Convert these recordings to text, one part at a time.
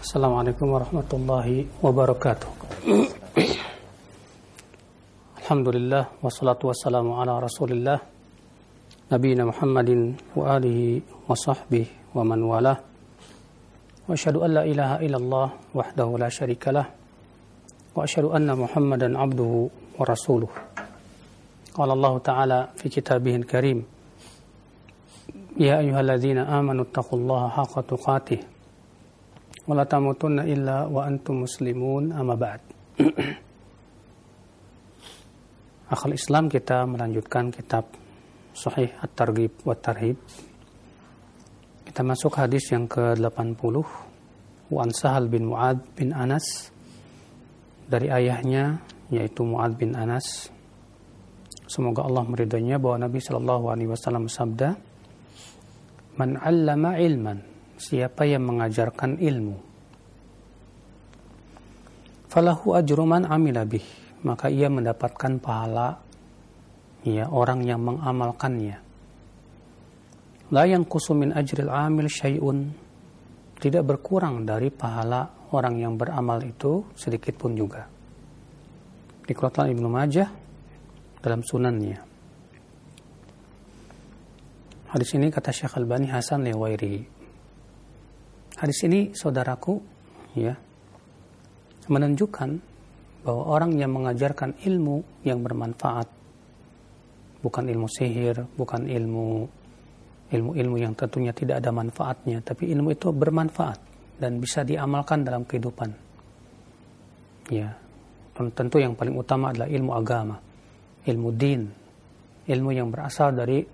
السلام عليكم ورحمة الله وبركاته الحمد لله والصلاة والسلام على رسول الله نبينا محمد وآله وصحبه ومن والاه وأشهد أن لا إله إلا الله وحده لا شريك له وأشهد أن محمدا عبده ورسوله قال الله تعالى في كتابه الكريم يا أيها الذين آمنوا اتقوا الله حق تقاته wala tamutunna illa wa antum muslimun amma ba'd. Akhal Islam kita melanjutkan kitab Sahih At-Targhib wa Tarhib. Kita masuk hadis yang ke-80 Wan Sahal bin Muad bin Anas dari ayahnya yaitu Muad bin Anas. Semoga Allah meridainya bahwa Nabi Shallallahu alaihi wasallam sabda, "Man 'allama ilman siapa yang mengajarkan ilmu falahu ajruman amilabih. maka ia mendapatkan pahala ya orang yang mengamalkannya la yang kusumin ajril amil syai'un tidak berkurang dari pahala orang yang beramal itu sedikit pun juga Dikulatkan Ibnu Majah dalam sunannya Hadis ini kata Syekh Al-Bani Hasan Lewairi. Hadis ini saudaraku ya menunjukkan bahwa orang yang mengajarkan ilmu yang bermanfaat bukan ilmu sihir, bukan ilmu ilmu-ilmu yang tentunya tidak ada manfaatnya, tapi ilmu itu bermanfaat dan bisa diamalkan dalam kehidupan. Ya. Tentu yang paling utama adalah ilmu agama, ilmu din, ilmu yang berasal dari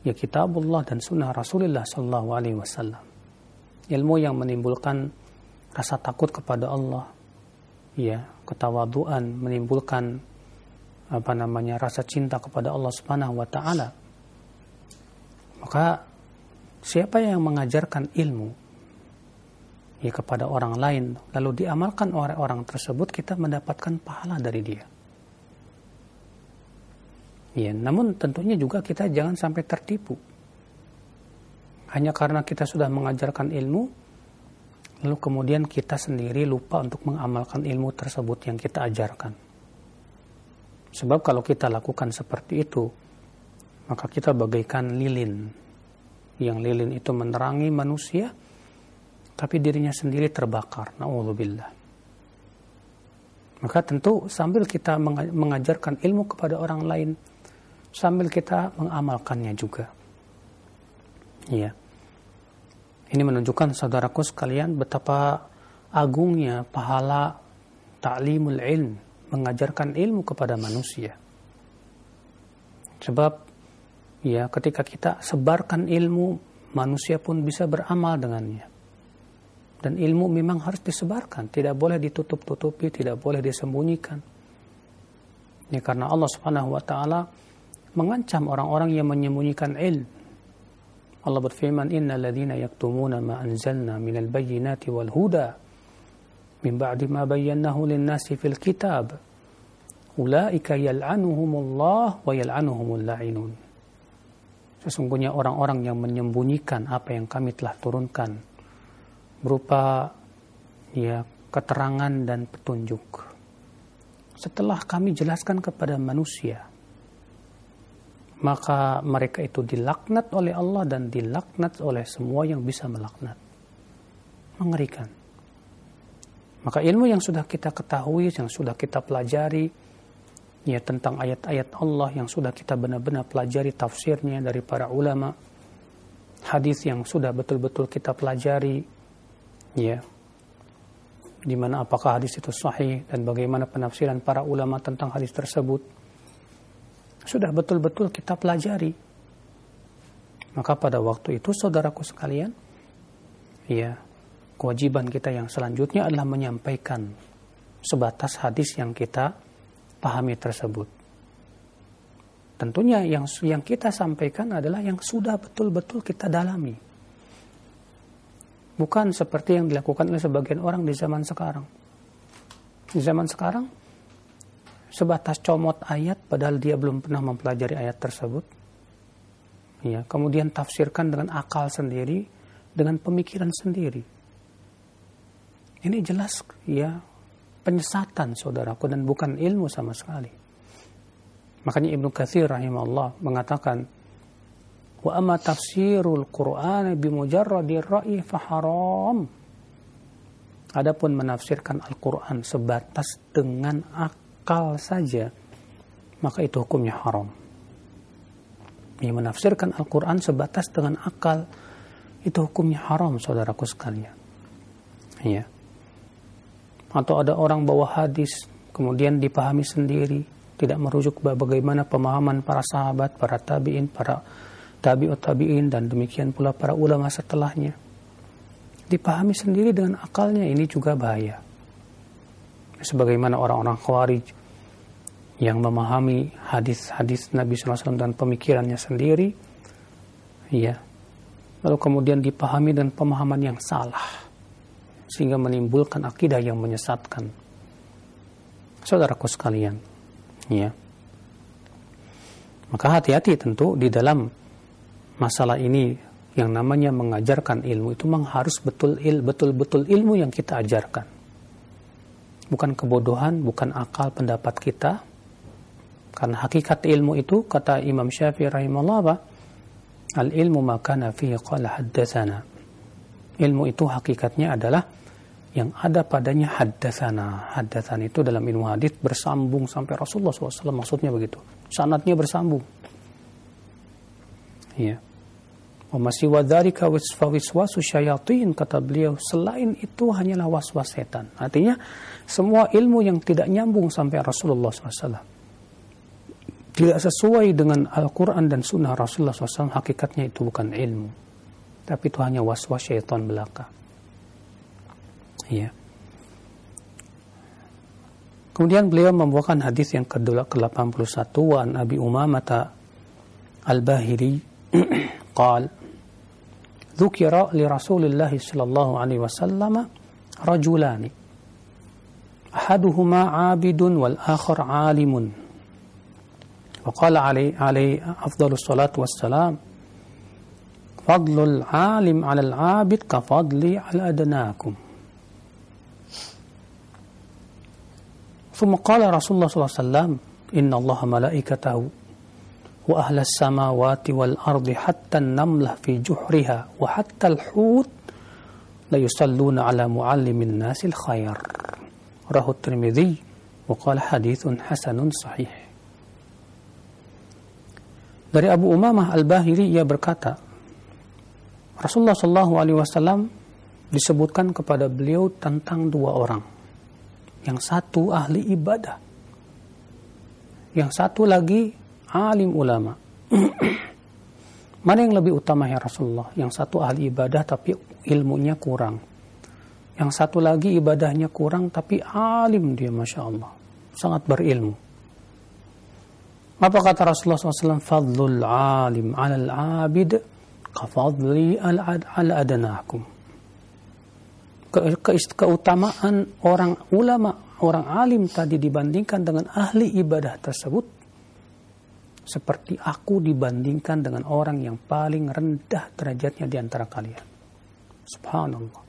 ya kitabullah dan sunnah Rasulullah sallallahu alaihi wasallam ilmu yang menimbulkan rasa takut kepada Allah ya ketawaduan menimbulkan apa namanya rasa cinta kepada Allah Subhanahu wa taala maka siapa yang mengajarkan ilmu ya kepada orang lain lalu diamalkan oleh orang tersebut kita mendapatkan pahala dari dia ya namun tentunya juga kita jangan sampai tertipu hanya karena kita sudah mengajarkan ilmu, lalu kemudian kita sendiri lupa untuk mengamalkan ilmu tersebut yang kita ajarkan. Sebab kalau kita lakukan seperti itu, maka kita bagaikan lilin. Yang lilin itu menerangi manusia, tapi dirinya sendiri terbakar. Na'udzubillah. Maka tentu sambil kita mengajarkan ilmu kepada orang lain, sambil kita mengamalkannya juga. Ya. Yeah. Ini menunjukkan saudaraku sekalian betapa agungnya pahala ta'limul ilm, mengajarkan ilmu kepada manusia. Sebab ya ketika kita sebarkan ilmu, manusia pun bisa beramal dengannya. Dan ilmu memang harus disebarkan, tidak boleh ditutup-tutupi, tidak boleh disembunyikan. Ya karena Allah Subhanahu wa taala mengancam orang-orang yang menyembunyikan ilmu Allah berfirman Inna ladzina yaktumuna ma anzalna minal bayyinati wal huda min ba'di ma bayyanahu lin-nasi fil kitab ulaika yal'anuhumullah wa yal'anuhumul la'inun sesungguhnya orang-orang yang menyembunyikan apa yang kami telah turunkan berupa ya keterangan dan petunjuk setelah kami jelaskan kepada manusia maka mereka itu dilaknat oleh Allah dan dilaknat oleh semua yang bisa melaknat. Mengerikan. Maka ilmu yang sudah kita ketahui, yang sudah kita pelajari, ya tentang ayat-ayat Allah yang sudah kita benar-benar pelajari tafsirnya dari para ulama, hadis yang sudah betul-betul kita pelajari, ya, di mana apakah hadis itu sahih dan bagaimana penafsiran para ulama tentang hadis tersebut sudah betul-betul kita pelajari. Maka pada waktu itu saudaraku sekalian, ya, kewajiban kita yang selanjutnya adalah menyampaikan sebatas hadis yang kita pahami tersebut. Tentunya yang yang kita sampaikan adalah yang sudah betul-betul kita dalami. Bukan seperti yang dilakukan oleh sebagian orang di zaman sekarang. Di zaman sekarang sebatas comot ayat padahal dia belum pernah mempelajari ayat tersebut. Ya, kemudian tafsirkan dengan akal sendiri, dengan pemikiran sendiri. Ini jelas ya penyesatan saudaraku dan bukan ilmu sama sekali. Makanya Ibnu Katsir rahimahullah mengatakan wa amma tafsirul Qur'an bi mujarradi ra'yi fa haram. Adapun menafsirkan Al-Qur'an sebatas dengan akal akal saja, maka itu hukumnya haram. Ini menafsirkan Al-Quran sebatas dengan akal, itu hukumnya haram, saudaraku sekalian. Ya. Atau ada orang bawa hadis, kemudian dipahami sendiri, tidak merujuk bagaimana pemahaman para sahabat, para tabiin, para tabiut tabiin, dan demikian pula para ulama setelahnya. Dipahami sendiri dengan akalnya, ini juga bahaya sebagaimana orang-orang khawarij yang memahami hadis-hadis Nabi SAW dan pemikirannya sendiri ya lalu kemudian dipahami dan pemahaman yang salah sehingga menimbulkan akidah yang menyesatkan saudaraku sekalian ya maka hati-hati tentu di dalam masalah ini yang namanya mengajarkan ilmu itu memang harus betul il betul betul ilmu yang kita ajarkan bukan kebodohan, bukan akal pendapat kita. Karena hakikat ilmu itu kata Imam Syafi'i rahimahullah apa? Al ilmu maka nafihi qala haddasana. Ilmu itu hakikatnya adalah yang ada padanya haddasana. Haddasana itu dalam ilmu hadis bersambung sampai Rasulullah SAW maksudnya begitu. Sanatnya bersambung. Ya. Wa masih kawiswa wiswasu syayatin kata beliau selain itu hanyalah waswas setan. Artinya semua ilmu yang tidak nyambung sampai Rasulullah SAW tidak sesuai dengan Al-Quran dan Sunnah Rasulullah SAW hakikatnya itu bukan ilmu tapi itu hanya waswas syaitan belaka ya kemudian beliau membawakan hadis yang ke-81 an Abi Umamata Al-Bahiri qal ذكر لرسول الله صلى الله عليه وسلم رجلان أحدهما عابد والآخر عالم وقال عليه, عليه أفضل الصلاة والسلام فضل العالم على العابد كفضلي على أدناكم ثم قال رسول الله صلى الله عليه وسلم إن الله ملائكته وأهل السماوات والأرض حتى النملة في جحرها وحتى الحوت ليصلون على معلم الناس الخير راه الترمذي وقال حديث حسن صحيح dari Abu Umamah al bahiri ia berkata Rasulullah saw alaihi wasallam disebutkan kepada beliau tentang dua orang yang satu ahli ibadah yang satu lagi alim ulama mana yang lebih utama ya Rasulullah yang satu ahli ibadah tapi ilmunya kurang yang satu lagi ibadahnya kurang tapi alim dia Masya Allah. Sangat berilmu. Apa kata Rasulullah SAW? Fadlul alim alal abid kafadli al, al adanakum. Ke, ke, keutamaan orang ulama, orang alim tadi dibandingkan dengan ahli ibadah tersebut seperti aku dibandingkan dengan orang yang paling rendah derajatnya di antara kalian. Subhanallah.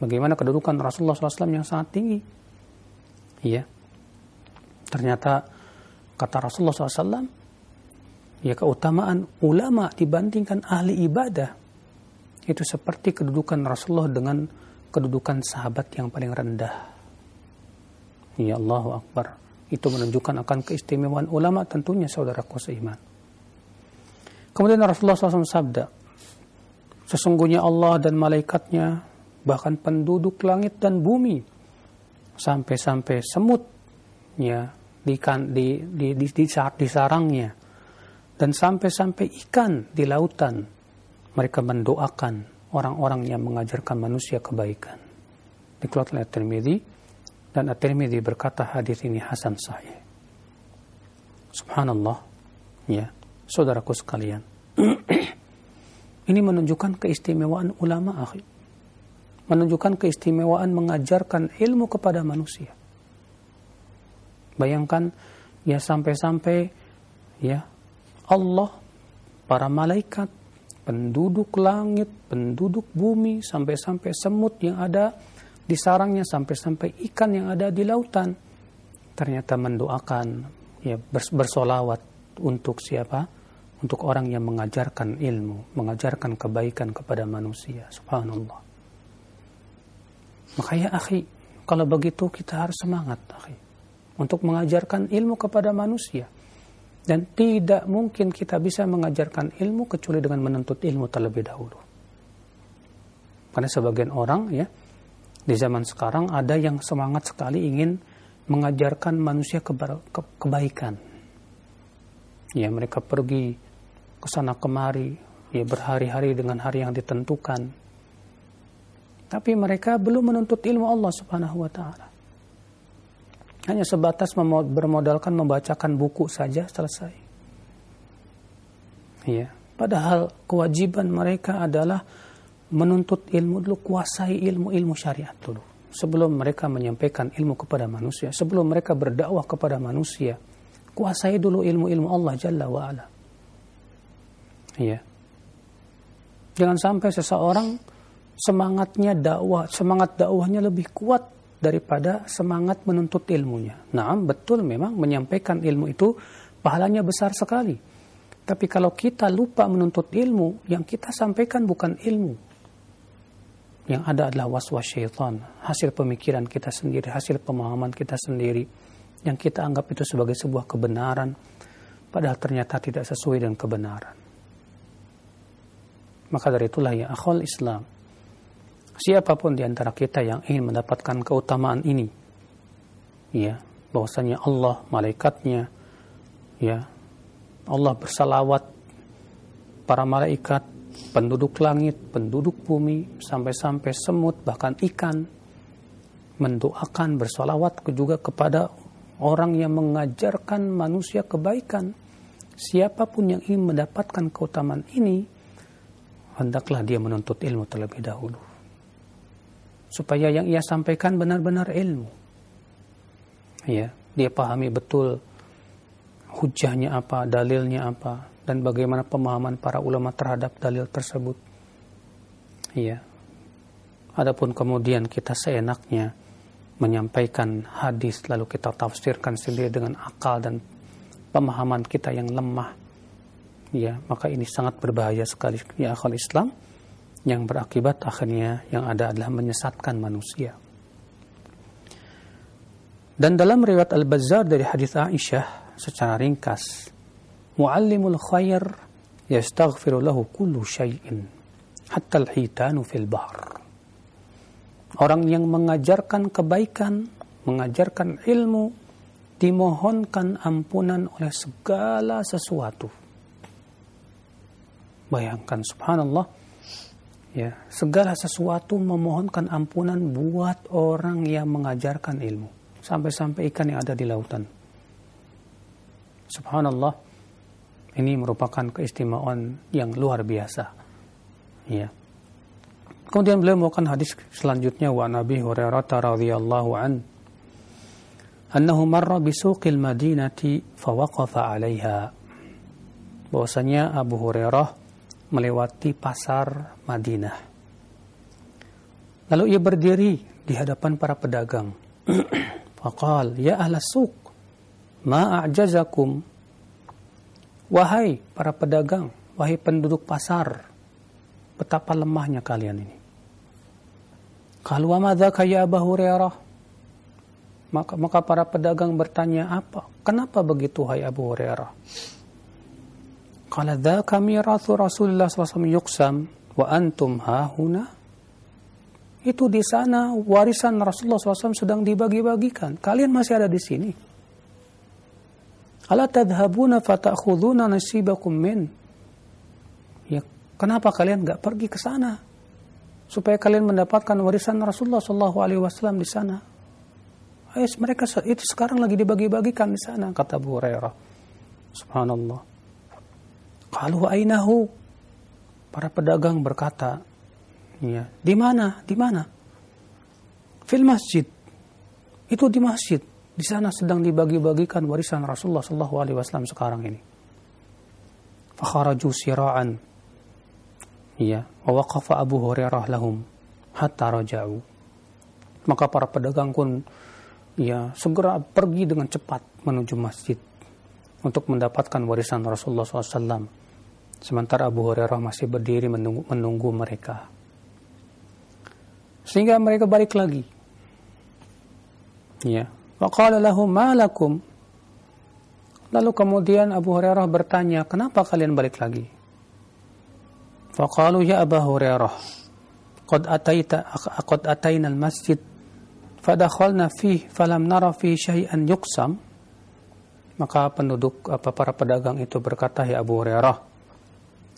Bagaimana kedudukan Rasulullah SAW yang sangat tinggi. Iya. Ternyata kata Rasulullah SAW, ya keutamaan ulama dibandingkan ahli ibadah itu seperti kedudukan Rasulullah dengan kedudukan sahabat yang paling rendah. Ya Allah Akbar. Itu menunjukkan akan keistimewaan ulama tentunya saudaraku seiman. Kemudian Rasulullah SAW sabda, Sesungguhnya Allah dan malaikatnya bahkan penduduk langit dan bumi sampai-sampai semut kan-, di, di, di, di, di, di sarangnya dan sampai-sampai ikan di lautan mereka mendoakan orang-orang yang mengajarkan manusia kebaikan dikeluarkan oleh At-Tirmidzi dan At-Tirmidzi berkata hadis ini hasan sahih subhanallah ya saudaraku sekalian ini menunjukkan keistimewaan ulama akhir menunjukkan keistimewaan mengajarkan ilmu kepada manusia. Bayangkan ya sampai-sampai ya Allah, para malaikat, penduduk langit, penduduk bumi, sampai-sampai semut yang ada di sarangnya, sampai-sampai ikan yang ada di lautan, ternyata mendoakan, ya bersolawat untuk siapa? Untuk orang yang mengajarkan ilmu, mengajarkan kebaikan kepada manusia. Subhanallah makanya akhi, kalau begitu kita harus semangat akhi untuk mengajarkan ilmu kepada manusia. Dan tidak mungkin kita bisa mengajarkan ilmu kecuali dengan menuntut ilmu terlebih dahulu. Karena sebagian orang ya di zaman sekarang ada yang semangat sekali ingin mengajarkan manusia keba ke kebaikan. Ya mereka pergi ke sana kemari ya berhari-hari dengan hari yang ditentukan tapi mereka belum menuntut ilmu Allah Subhanahu wa taala. Hanya sebatas bermodalkan membacakan buku saja selesai. Iya. padahal kewajiban mereka adalah menuntut ilmu dulu, kuasai ilmu-ilmu syariat dulu. Sebelum mereka menyampaikan ilmu kepada manusia, sebelum mereka berdakwah kepada manusia, kuasai dulu ilmu-ilmu Allah Jalla wa'ala. Iya. Jangan sampai seseorang semangatnya dakwah, semangat dakwahnya lebih kuat daripada semangat menuntut ilmunya. Nah, betul memang menyampaikan ilmu itu pahalanya besar sekali. Tapi kalau kita lupa menuntut ilmu, yang kita sampaikan bukan ilmu. Yang ada adalah was-was syaitan, hasil pemikiran kita sendiri, hasil pemahaman kita sendiri. Yang kita anggap itu sebagai sebuah kebenaran, padahal ternyata tidak sesuai dengan kebenaran. Maka dari itulah ya akhul Islam, siapapun di antara kita yang ingin mendapatkan keutamaan ini ya bahwasanya Allah malaikatnya ya Allah bersalawat para malaikat penduduk langit penduduk bumi sampai-sampai semut bahkan ikan mendoakan bersalawat juga kepada orang yang mengajarkan manusia kebaikan siapapun yang ingin mendapatkan keutamaan ini hendaklah dia menuntut ilmu terlebih dahulu supaya yang ia sampaikan benar-benar ilmu. Ya, dia pahami betul hujahnya apa, dalilnya apa, dan bagaimana pemahaman para ulama terhadap dalil tersebut. Ya. Adapun kemudian kita seenaknya menyampaikan hadis lalu kita tafsirkan sendiri dengan akal dan pemahaman kita yang lemah ya maka ini sangat berbahaya sekali ya akal Islam yang berakibat akhirnya yang ada adalah menyesatkan manusia. Dan dalam riwayat Al-Bazzar dari hadis Aisyah secara ringkas, muallimul khair yastaghfiru lahu kullu syai'in hatta al-hitanu fil bahr. Orang yang mengajarkan kebaikan, mengajarkan ilmu, dimohonkan ampunan oleh segala sesuatu. Bayangkan subhanallah, Ya, segala sesuatu memohonkan ampunan buat orang yang mengajarkan ilmu. Sampai-sampai ikan yang ada di lautan. Subhanallah, ini merupakan keistimewaan yang luar biasa. Ya. Kemudian beliau membawakan hadis selanjutnya wa Nabi Hurairah radhiyallahu an annahu marra bi suqil Madinati fawaqafa 'alaiha. Bahwasanya Abu Hurairah melewati pasar Madinah. Lalu ia berdiri di hadapan para pedagang. Faqal, ya ahla suq, ma'ajazakum. Wahai para pedagang, wahai penduduk pasar, betapa lemahnya kalian ini. Kalau amadzaka ya Abu Hurairah? Maka, maka para pedagang bertanya apa? Kenapa begitu hai Abu Hurairah? Qala dzaka mirathu Rasulullah SAW yuqsam wa antum hahuna. Itu di sana warisan Rasulullah SAW sedang dibagi-bagikan. Kalian masih ada di sini. Ala tadhabuna fatakhuduna nasibakum min. Ya, kenapa kalian nggak pergi ke sana? Supaya kalian mendapatkan warisan Rasulullah SAW di sana. Ayat mereka itu sekarang lagi dibagi-bagikan di sana, kata bu Hurairah. Subhanallah. Kalau ainahu? Para pedagang berkata, ya, di mana? Di mana? Fil masjid. Itu di masjid. Di sana sedang dibagi-bagikan warisan Rasulullah Shallallahu alaihi wasallam sekarang ini. Fakharaju sira'an. Ya, wa Abu Hurairah lahum hatta raja'u. Maka para pedagang pun ya segera pergi dengan cepat menuju masjid untuk mendapatkan warisan Rasulullah SAW. Sementara Abu Hurairah masih berdiri menunggu, menunggu mereka. Sehingga mereka balik lagi. Ya. Waqala lahu malakum. Lalu kemudian Abu Hurairah bertanya, kenapa kalian balik lagi? Faqalu ya Abu Hurairah, qad ataita qad ataina al-masjid fadakhalna fihi falam nara fihi syai'an yuqsam maka penduduk apa para pedagang itu berkata, "Ya Abu Hurairah,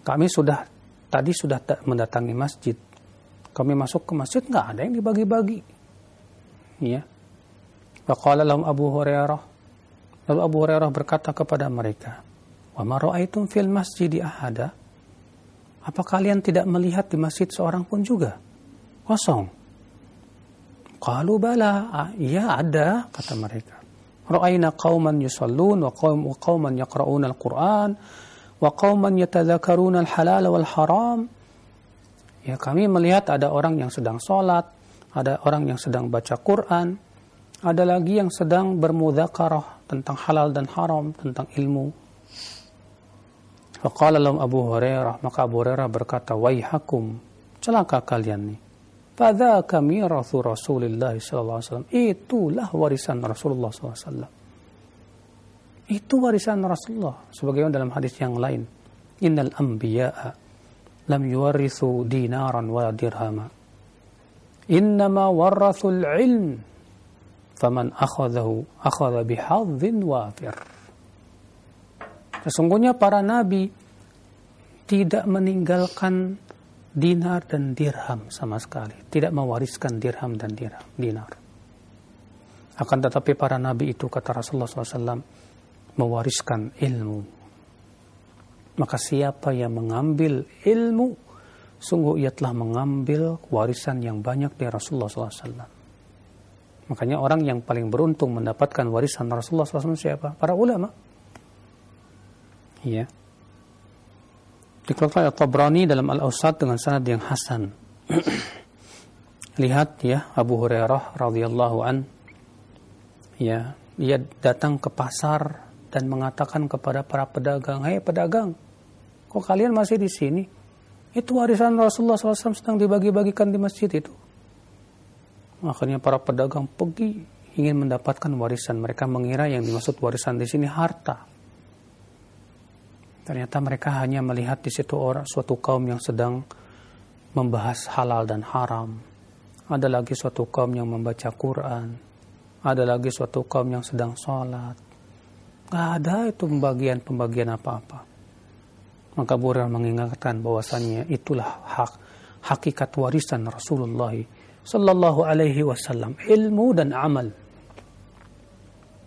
kami sudah tadi sudah mendatangi masjid. Kami masuk ke masjid nggak ada yang dibagi-bagi." Ya. Faqala lahum Abu Hurairah. Lalu Abu Hurairah berkata kepada mereka, "Wa ma ra'aitum fil masjidi ahada?" Apa kalian tidak melihat di masjid seorang pun juga? Kosong. Kalau bala, ya ada, kata mereka ra'ayna qauman yusallun wa qauman yaqra'una al-Qur'an wa qauman yatadzakaruna al-halal wal haram. Ya, kami melihat ada orang yang sedang sholat, ada orang yang sedang baca Quran, ada lagi yang sedang bermudzakarah tentang halal dan haram, tentang ilmu. Faqala lahum Abu Hurairah, maka Abu Hurairah berkata, "Waihakum, celaka kalian nih." Fadha kami rasul Rasulullah SAW. Itulah warisan Rasulullah SAW. Itu warisan Rasulullah. Sebagaimana dalam hadis yang lain. Innal anbiya'a lam yuwarisu dinaran wa dirhama. Innama warathul ilm. Faman akhadahu akhada bihadzin wafir. Sesungguhnya para nabi tidak meninggalkan dinar dan dirham sama sekali, tidak mewariskan dirham dan dirham, dinar. Akan tetapi para nabi itu kata Rasulullah SAW mewariskan ilmu. Maka siapa yang mengambil ilmu, sungguh ia telah mengambil warisan yang banyak dari Rasulullah SAW. Makanya orang yang paling beruntung mendapatkan warisan Rasulullah SAW siapa? Para ulama. Iya. Yeah dikeluarkan oleh Tabrani dalam Al-Ausat dengan sanad yang hasan. Lihat ya Abu Hurairah radhiyallahu an ya ia datang ke pasar dan mengatakan kepada para pedagang, "Hei pedagang, kok kalian masih di sini? Itu warisan Rasulullah SAW sedang dibagi-bagikan di masjid itu." Akhirnya para pedagang pergi ingin mendapatkan warisan. Mereka mengira yang dimaksud warisan di sini harta. Ternyata mereka hanya melihat di situ orang suatu kaum yang sedang membahas halal dan haram. Ada lagi suatu kaum yang membaca Quran. Ada lagi suatu kaum yang sedang sholat. Gak ada itu pembagian-pembagian apa-apa. Maka Burhan mengingatkan bahwasannya itulah hak hakikat warisan Rasulullah Sallallahu Alaihi Wasallam ilmu dan amal.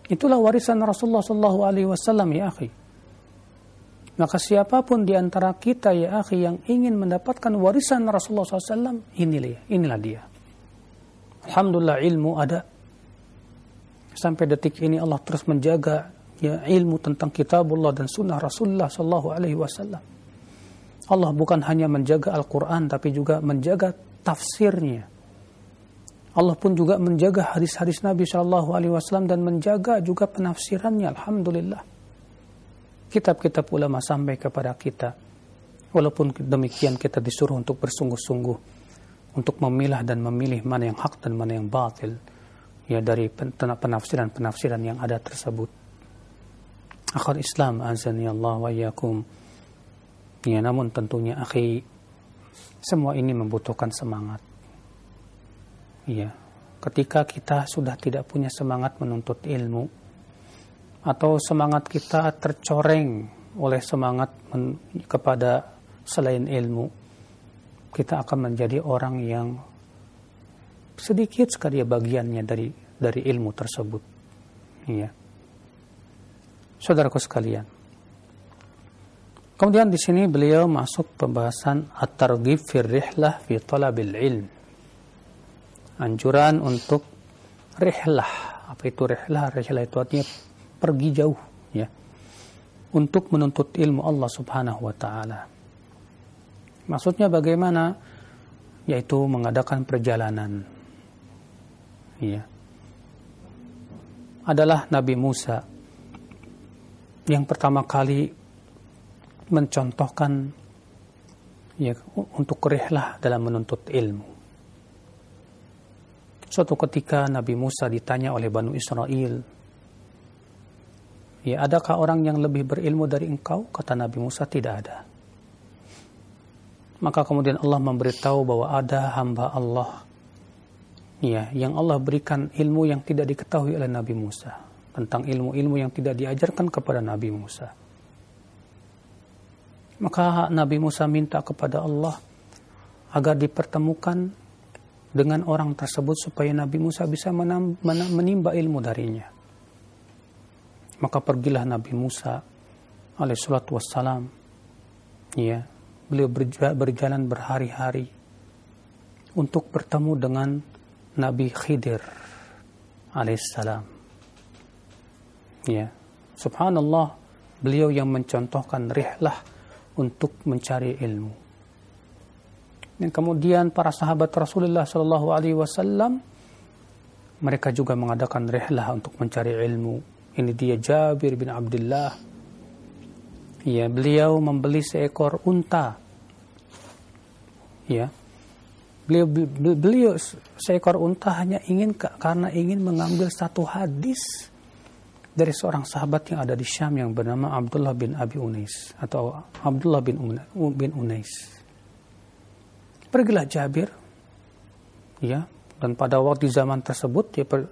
Itulah warisan Rasulullah Sallallahu Alaihi Wasallam ya akhi. Maka siapapun di antara kita ya akhi yang ingin mendapatkan warisan Rasulullah SAW, inilah, inilah dia. Alhamdulillah ilmu ada. Sampai detik ini Allah terus menjaga ya ilmu tentang kitabullah dan sunnah Rasulullah SAW. Allah bukan hanya menjaga Al-Quran tapi juga menjaga tafsirnya. Allah pun juga menjaga hadis-hadis Nabi Shallallahu Alaihi Wasallam dan menjaga juga penafsirannya. Alhamdulillah kitab-kitab ulama sampai kepada kita. Walaupun demikian kita disuruh untuk bersungguh-sungguh untuk memilah dan memilih mana yang hak dan mana yang batil ya dari penafsiran-penafsiran yang ada tersebut. Akhir Islam ya Allah wa yakum. Ya namun tentunya akhi semua ini membutuhkan semangat. Ya, ketika kita sudah tidak punya semangat menuntut ilmu, atau semangat kita tercoreng oleh semangat kepada selain ilmu, kita akan menjadi orang yang sedikit sekali bagiannya dari dari ilmu tersebut. Iya. Saudaraku sekalian. Kemudian di sini beliau masuk pembahasan at-targhib fi rihlah fi talabil ilm. Anjuran untuk rihlah. Apa itu rihlah? Rihlah itu artinya pergi jauh ya untuk menuntut ilmu Allah Subhanahu wa taala. Maksudnya bagaimana? Yaitu mengadakan perjalanan. Ya. Adalah Nabi Musa yang pertama kali mencontohkan ya untuk rehlah dalam menuntut ilmu. Suatu ketika Nabi Musa ditanya oleh Banu Israel, Ya, adakah orang yang lebih berilmu dari engkau? Kata Nabi Musa, tidak ada. Maka kemudian Allah memberitahu bahwa ada hamba Allah ya, yang Allah berikan ilmu yang tidak diketahui oleh Nabi Musa. Tentang ilmu-ilmu yang tidak diajarkan kepada Nabi Musa. Maka Nabi Musa minta kepada Allah agar dipertemukan dengan orang tersebut supaya Nabi Musa bisa menimba ilmu darinya. Maka pergilah Nabi Musa alaihissalatu wassalam. Ya, beliau berjalan berhari-hari untuk bertemu dengan Nabi Khidir alaihissalam. Ya, subhanallah beliau yang mencontohkan rihlah untuk mencari ilmu. Dan kemudian para sahabat Rasulullah Shallallahu Alaihi Wasallam mereka juga mengadakan rihlah untuk mencari ilmu ini dia Jabir bin Abdullah. Ya, beliau membeli seekor unta. Ya. Beliau, beliau seekor unta hanya ingin karena ingin mengambil satu hadis dari seorang sahabat yang ada di Syam yang bernama Abdullah bin Abi Unais atau Abdullah bin bin Unais. Pergilah Jabir ya dan pada waktu zaman tersebut dia per,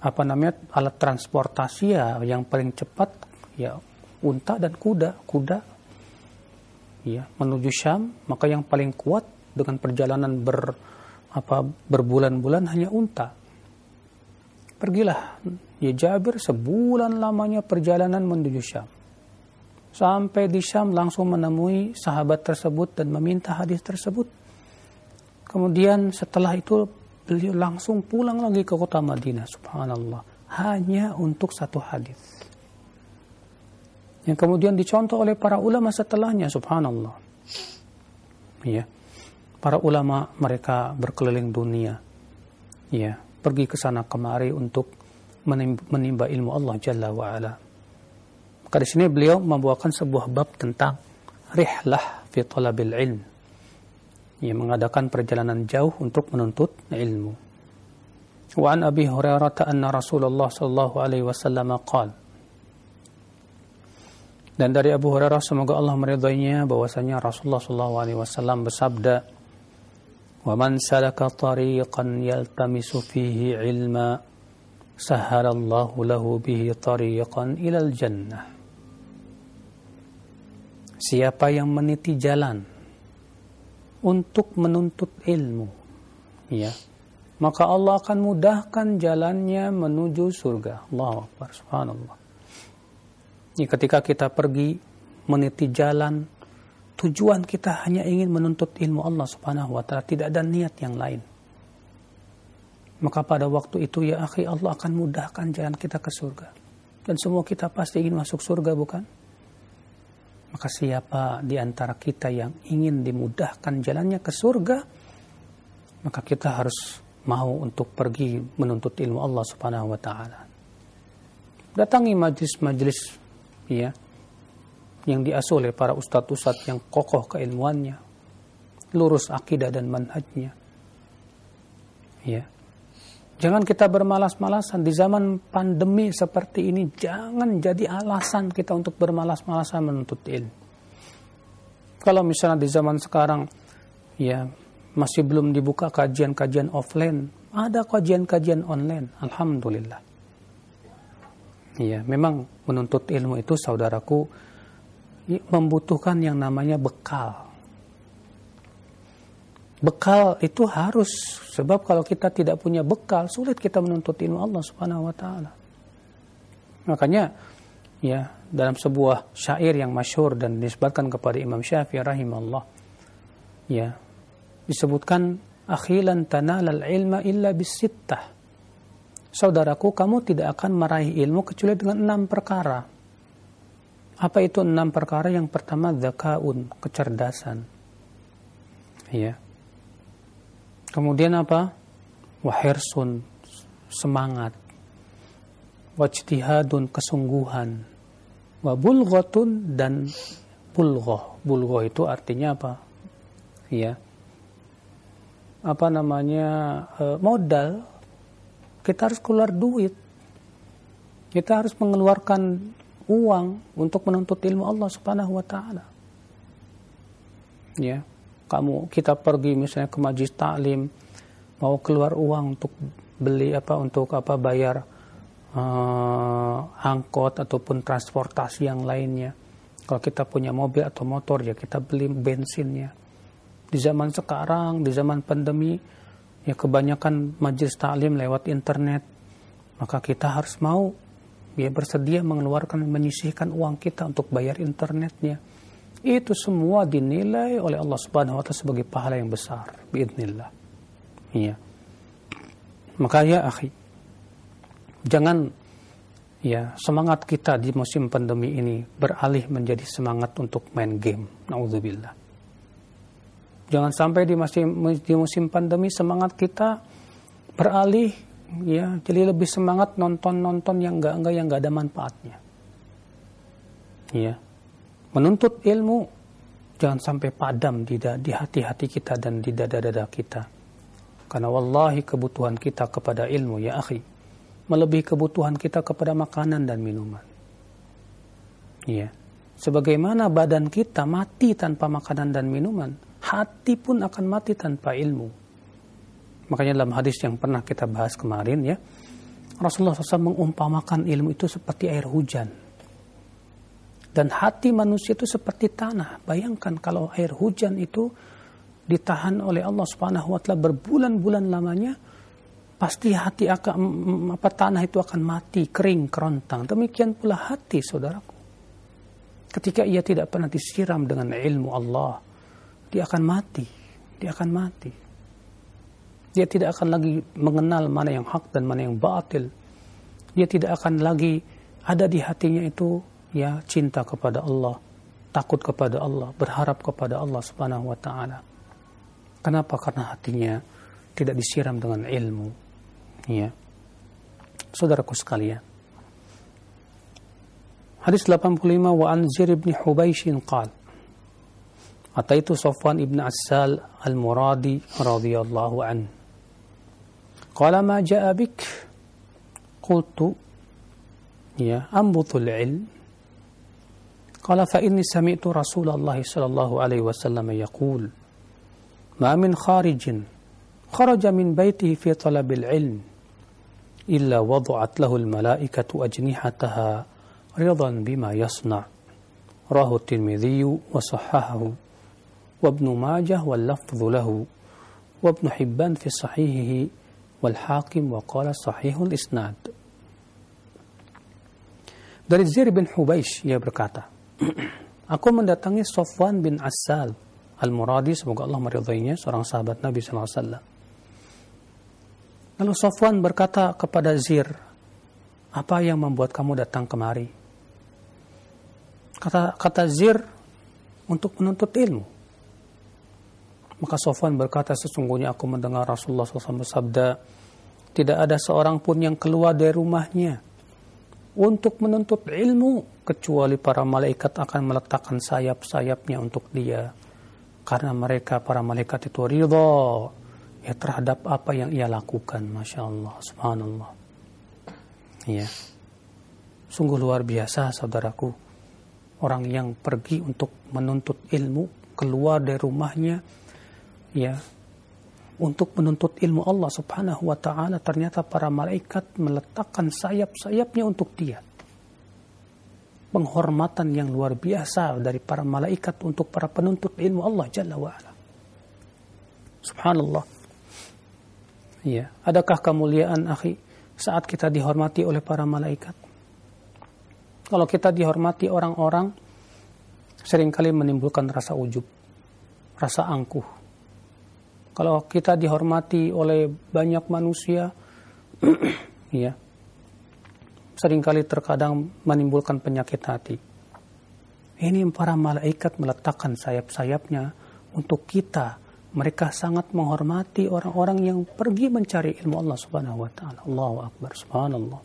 apa namanya alat transportasi ya yang paling cepat ya unta dan kuda kuda ya menuju Syam maka yang paling kuat dengan perjalanan ber apa berbulan-bulan hanya unta pergilah ya Jabir sebulan lamanya perjalanan menuju Syam sampai di Syam langsung menemui sahabat tersebut dan meminta hadis tersebut. Kemudian setelah itu beliau langsung pulang lagi ke kota Madinah subhanallah hanya untuk satu hadis yang kemudian dicontoh oleh para ulama setelahnya subhanallah ya para ulama mereka berkeliling dunia ya pergi ke sana kemari untuk menimba ilmu Allah jalla wa ala maka di sini beliau membawakan sebuah bab tentang rihlah fi talabil ilm yang mengadakan perjalanan jauh untuk menuntut ilmu. Wa an Abi Hurairah anna Rasulullah sallallahu alaihi wasallam qala dan dari Abu Hurairah semoga Allah meridhoinya bahwasanya Rasulullah sallallahu alaihi wasallam bersabda Wa man salaka tariqan yaltamisu fihi ilma sahhalallahu lahu bihi tariqan ila al jannah Siapa yang meniti jalan untuk menuntut ilmu ya maka Allah akan mudahkan jalannya menuju surga Allah Akbar subhanallah ya, ketika kita pergi meniti jalan tujuan kita hanya ingin menuntut ilmu Allah subhanahu wa ta'ala tidak ada niat yang lain maka pada waktu itu ya akhi Allah akan mudahkan jalan kita ke surga dan semua kita pasti ingin masuk surga bukan? Maka siapa ya, di antara kita yang ingin dimudahkan jalannya ke surga, maka kita harus mau untuk pergi menuntut ilmu Allah Subhanahu wa taala. Datangi majelis-majelis ya yang diasuh oleh para ustadz-ustadz yang kokoh keilmuannya, lurus akidah dan manhajnya. Ya. Jangan kita bermalas-malasan di zaman pandemi seperti ini. Jangan jadi alasan kita untuk bermalas-malasan menuntut ilmu. Kalau misalnya di zaman sekarang, ya masih belum dibuka kajian-kajian offline, ada kajian-kajian online. Alhamdulillah. Ya, memang menuntut ilmu itu saudaraku ya, membutuhkan yang namanya bekal Bekal itu harus sebab kalau kita tidak punya bekal sulit kita menuntut ilmu Allah Subhanahu wa taala. Makanya ya dalam sebuah syair yang masyhur dan disebutkan kepada Imam Syafi'i rahimahullah ya disebutkan akhilan tanalal ilma illa bisittah. Saudaraku, kamu tidak akan meraih ilmu kecuali dengan enam perkara. Apa itu enam perkara? Yang pertama, zakaun, kecerdasan. Ya, Kemudian apa? Wahirsun, semangat. Wajtihadun, kesungguhan. Wabulghotun, dan bulghoh. Bulghoh itu artinya apa? Ya. Apa namanya? E, modal. Kita harus keluar duit. Kita harus mengeluarkan uang untuk menuntut ilmu Allah Subhanahu wa taala. Ya kamu kita pergi misalnya ke majlis taklim mau keluar uang untuk beli apa untuk apa bayar uh, angkot ataupun transportasi yang lainnya kalau kita punya mobil atau motor ya kita beli bensinnya di zaman sekarang di zaman pandemi ya kebanyakan majlis taklim lewat internet maka kita harus mau dia ya bersedia mengeluarkan menyisihkan uang kita untuk bayar internetnya itu semua dinilai oleh Allah Subhanahu wa taala sebagai pahala yang besar biidznillah. Iya. Maka ya akhi, jangan ya semangat kita di musim pandemi ini beralih menjadi semangat untuk main game. Nauzubillah. Jangan sampai di musim di musim pandemi semangat kita beralih ya jadi lebih semangat nonton-nonton yang enggak enggak yang enggak ada manfaatnya. Yeah menuntut ilmu jangan sampai padam di, di hati-hati kita dan di dada-dada kita. Karena wallahi kebutuhan kita kepada ilmu ya akhi melebihi kebutuhan kita kepada makanan dan minuman. Iya. Sebagaimana badan kita mati tanpa makanan dan minuman, hati pun akan mati tanpa ilmu. Makanya dalam hadis yang pernah kita bahas kemarin ya, Rasulullah SAW mengumpamakan ilmu itu seperti air hujan dan hati manusia itu seperti tanah. Bayangkan kalau air hujan itu ditahan oleh Allah Subhanahu wa taala berbulan-bulan lamanya, pasti hati akan apa tanah itu akan mati, kering, kerontang. Demikian pula hati, saudaraku. Ketika ia tidak pernah disiram dengan ilmu Allah, dia akan mati, dia akan mati. Dia tidak akan lagi mengenal mana yang hak dan mana yang batil. Dia tidak akan lagi ada di hatinya itu ya cinta kepada Allah, takut kepada Allah, berharap kepada Allah Subhanahu wa taala. Kenapa? Karena hatinya tidak disiram dengan ilmu. Ya. Saudaraku sekalian. Hadis 85 wa Anzir bin Hubaysh qal Ataitu Safwan ibn Assal al-Muradi radhiyallahu an. Qala ma ja'a bik? Qultu ya ambutul ilm قال فإني سمعت رسول الله صلى الله عليه وسلم يقول ما من خارج خرج من بيته في طلب العلم إلا وضعت له الملائكة أجنحتها رضا بما يصنع راه الترمذي وصححه وابن ماجه واللفظ له وابن حبان في صحيحه والحاكم وقال صحيح الإسناد Dari Zir bin Hubaysh ia berkata, Aku mendatangi Sofwan bin Asal Al-Muradi, semoga Allah meridhoinya, seorang sahabat Nabi SAW. Lalu Sofwan berkata kepada Zir, apa yang membuat kamu datang kemari? Kata, kata Zir, untuk menuntut ilmu. Maka Sofwan berkata, sesungguhnya aku mendengar Rasulullah SAW bersabda, tidak ada seorang pun yang keluar dari rumahnya untuk menuntut ilmu kecuali para malaikat akan meletakkan sayap-sayapnya untuk dia karena mereka para malaikat itu ridho ya terhadap apa yang ia lakukan Masya Allah subhanallah ya sungguh luar biasa saudaraku orang yang pergi untuk menuntut ilmu keluar dari rumahnya ya untuk menuntut ilmu Allah Subhanahu wa taala ternyata para malaikat meletakkan sayap-sayapnya untuk dia. Penghormatan yang luar biasa dari para malaikat untuk para penuntut ilmu Allah Jalla wa ala. Subhanallah. Ya, adakah kemuliaan akhi saat kita dihormati oleh para malaikat? Kalau kita dihormati orang-orang seringkali menimbulkan rasa ujub, rasa angkuh kalau kita dihormati oleh banyak manusia, ya, seringkali terkadang menimbulkan penyakit hati. Ini para malaikat meletakkan sayap-sayapnya untuk kita. Mereka sangat menghormati orang-orang yang pergi mencari ilmu Allah Subhanahu wa taala. Allahu akbar subhanallah.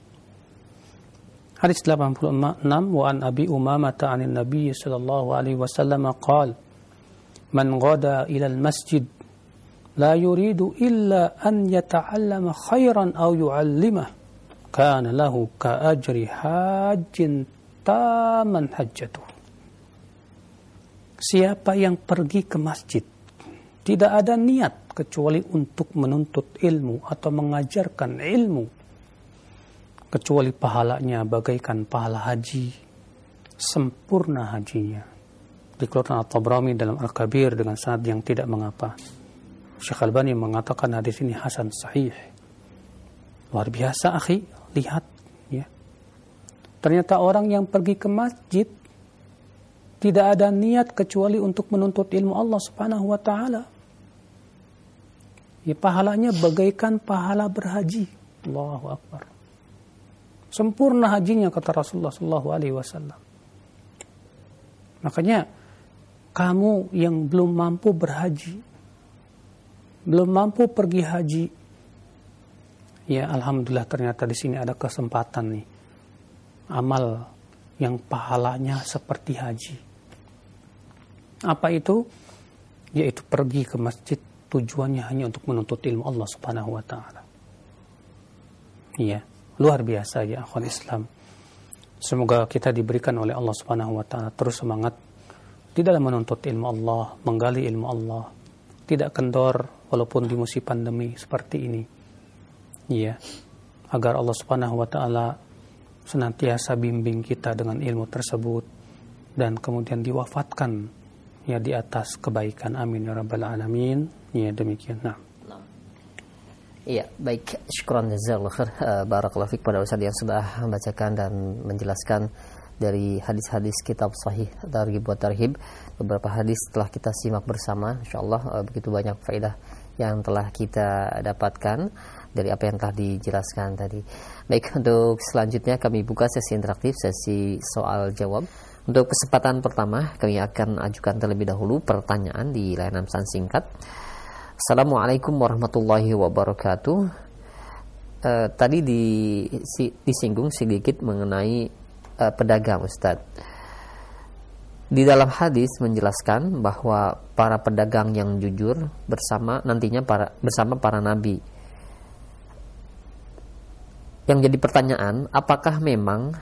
Hadis 86 wa an Abi Umamah anin Nabi sallallahu alaihi wasallam qala Man ghada ila al-masjid لا يريد إلا أن يتعلم خيرا أو يعلمه كان له كأجر حاج تاما حجته Siapa yang pergi ke masjid tidak ada niat kecuali untuk menuntut ilmu atau mengajarkan ilmu kecuali pahalanya bagaikan pahala haji sempurna hajinya dikeluarkan At-Tabrami dalam Al-Kabir dengan sanad yang tidak mengapa Syekh Albani mengatakan hadis ini hasan sahih. Luar biasa, akhi. Lihat. ya Ternyata orang yang pergi ke masjid tidak ada niat kecuali untuk menuntut ilmu Allah Subhanahu wa taala. Ya, pahalanya bagaikan pahala berhaji. Allahu akbar. Sempurna hajinya kata Rasulullah sallallahu alaihi wasallam. Makanya kamu yang belum mampu berhaji, belum mampu pergi haji. Ya, alhamdulillah ternyata di sini ada kesempatan nih. Amal yang pahalanya seperti haji. Apa itu? Yaitu pergi ke masjid tujuannya hanya untuk menuntut ilmu Allah Subhanahu wa taala. Iya, luar biasa ya akhwat Islam. Semoga kita diberikan oleh Allah Subhanahu wa taala terus semangat di dalam menuntut ilmu Allah, menggali ilmu Allah, tidak kendor walaupun di musim pandemi seperti ini. Iya. Agar Allah Subhanahu wa taala senantiasa bimbing kita dengan ilmu tersebut dan kemudian diwafatkan ya di atas kebaikan. Amin ya rabbal alamin. Ya demikian. Nah. nah. Iya, baik. Syukran jazakallahu khair. Eh, barakallahu fik pada Ustaz yang sudah membacakan dan menjelaskan dari hadis-hadis kitab sahih Targhib buat Tarhib. Beberapa hadis telah kita simak bersama. Insyaallah eh, begitu banyak faedah yang telah kita dapatkan dari apa yang telah dijelaskan tadi. Baik, untuk selanjutnya kami buka sesi interaktif, sesi soal jawab. Untuk kesempatan pertama, kami akan ajukan terlebih dahulu pertanyaan di layanan pesan singkat. Assalamualaikum warahmatullahi wabarakatuh. E, tadi di, si, disinggung sedikit mengenai e, pedagang, Ustadz di dalam hadis menjelaskan bahwa para pedagang yang jujur bersama nantinya para bersama para nabi. Yang jadi pertanyaan, apakah memang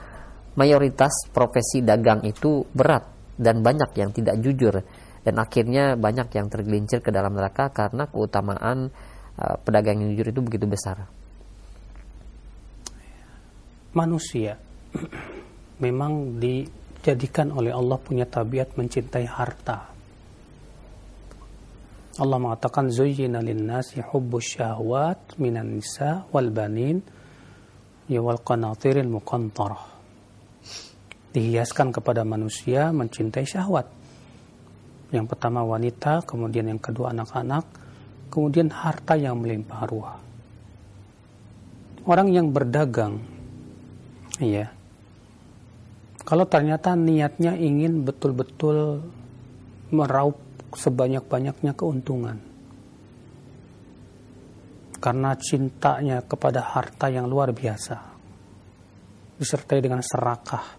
mayoritas profesi dagang itu berat dan banyak yang tidak jujur dan akhirnya banyak yang tergelincir ke dalam neraka karena keutamaan uh, pedagang yang jujur itu begitu besar. Manusia memang di jadikan oleh Allah punya tabiat mencintai harta. Allah mengatakan zuyyina lin-nasi hubbus syahwat minan nisa wal banin ya wal qanatiril muqantarah. Dihiaskan kepada manusia mencintai syahwat. Yang pertama wanita, kemudian yang kedua anak-anak, kemudian harta yang melimpah ruah. Orang yang berdagang, ya, kalau ternyata niatnya ingin betul-betul meraup sebanyak-banyaknya keuntungan. Karena cintanya kepada harta yang luar biasa. Disertai dengan serakah.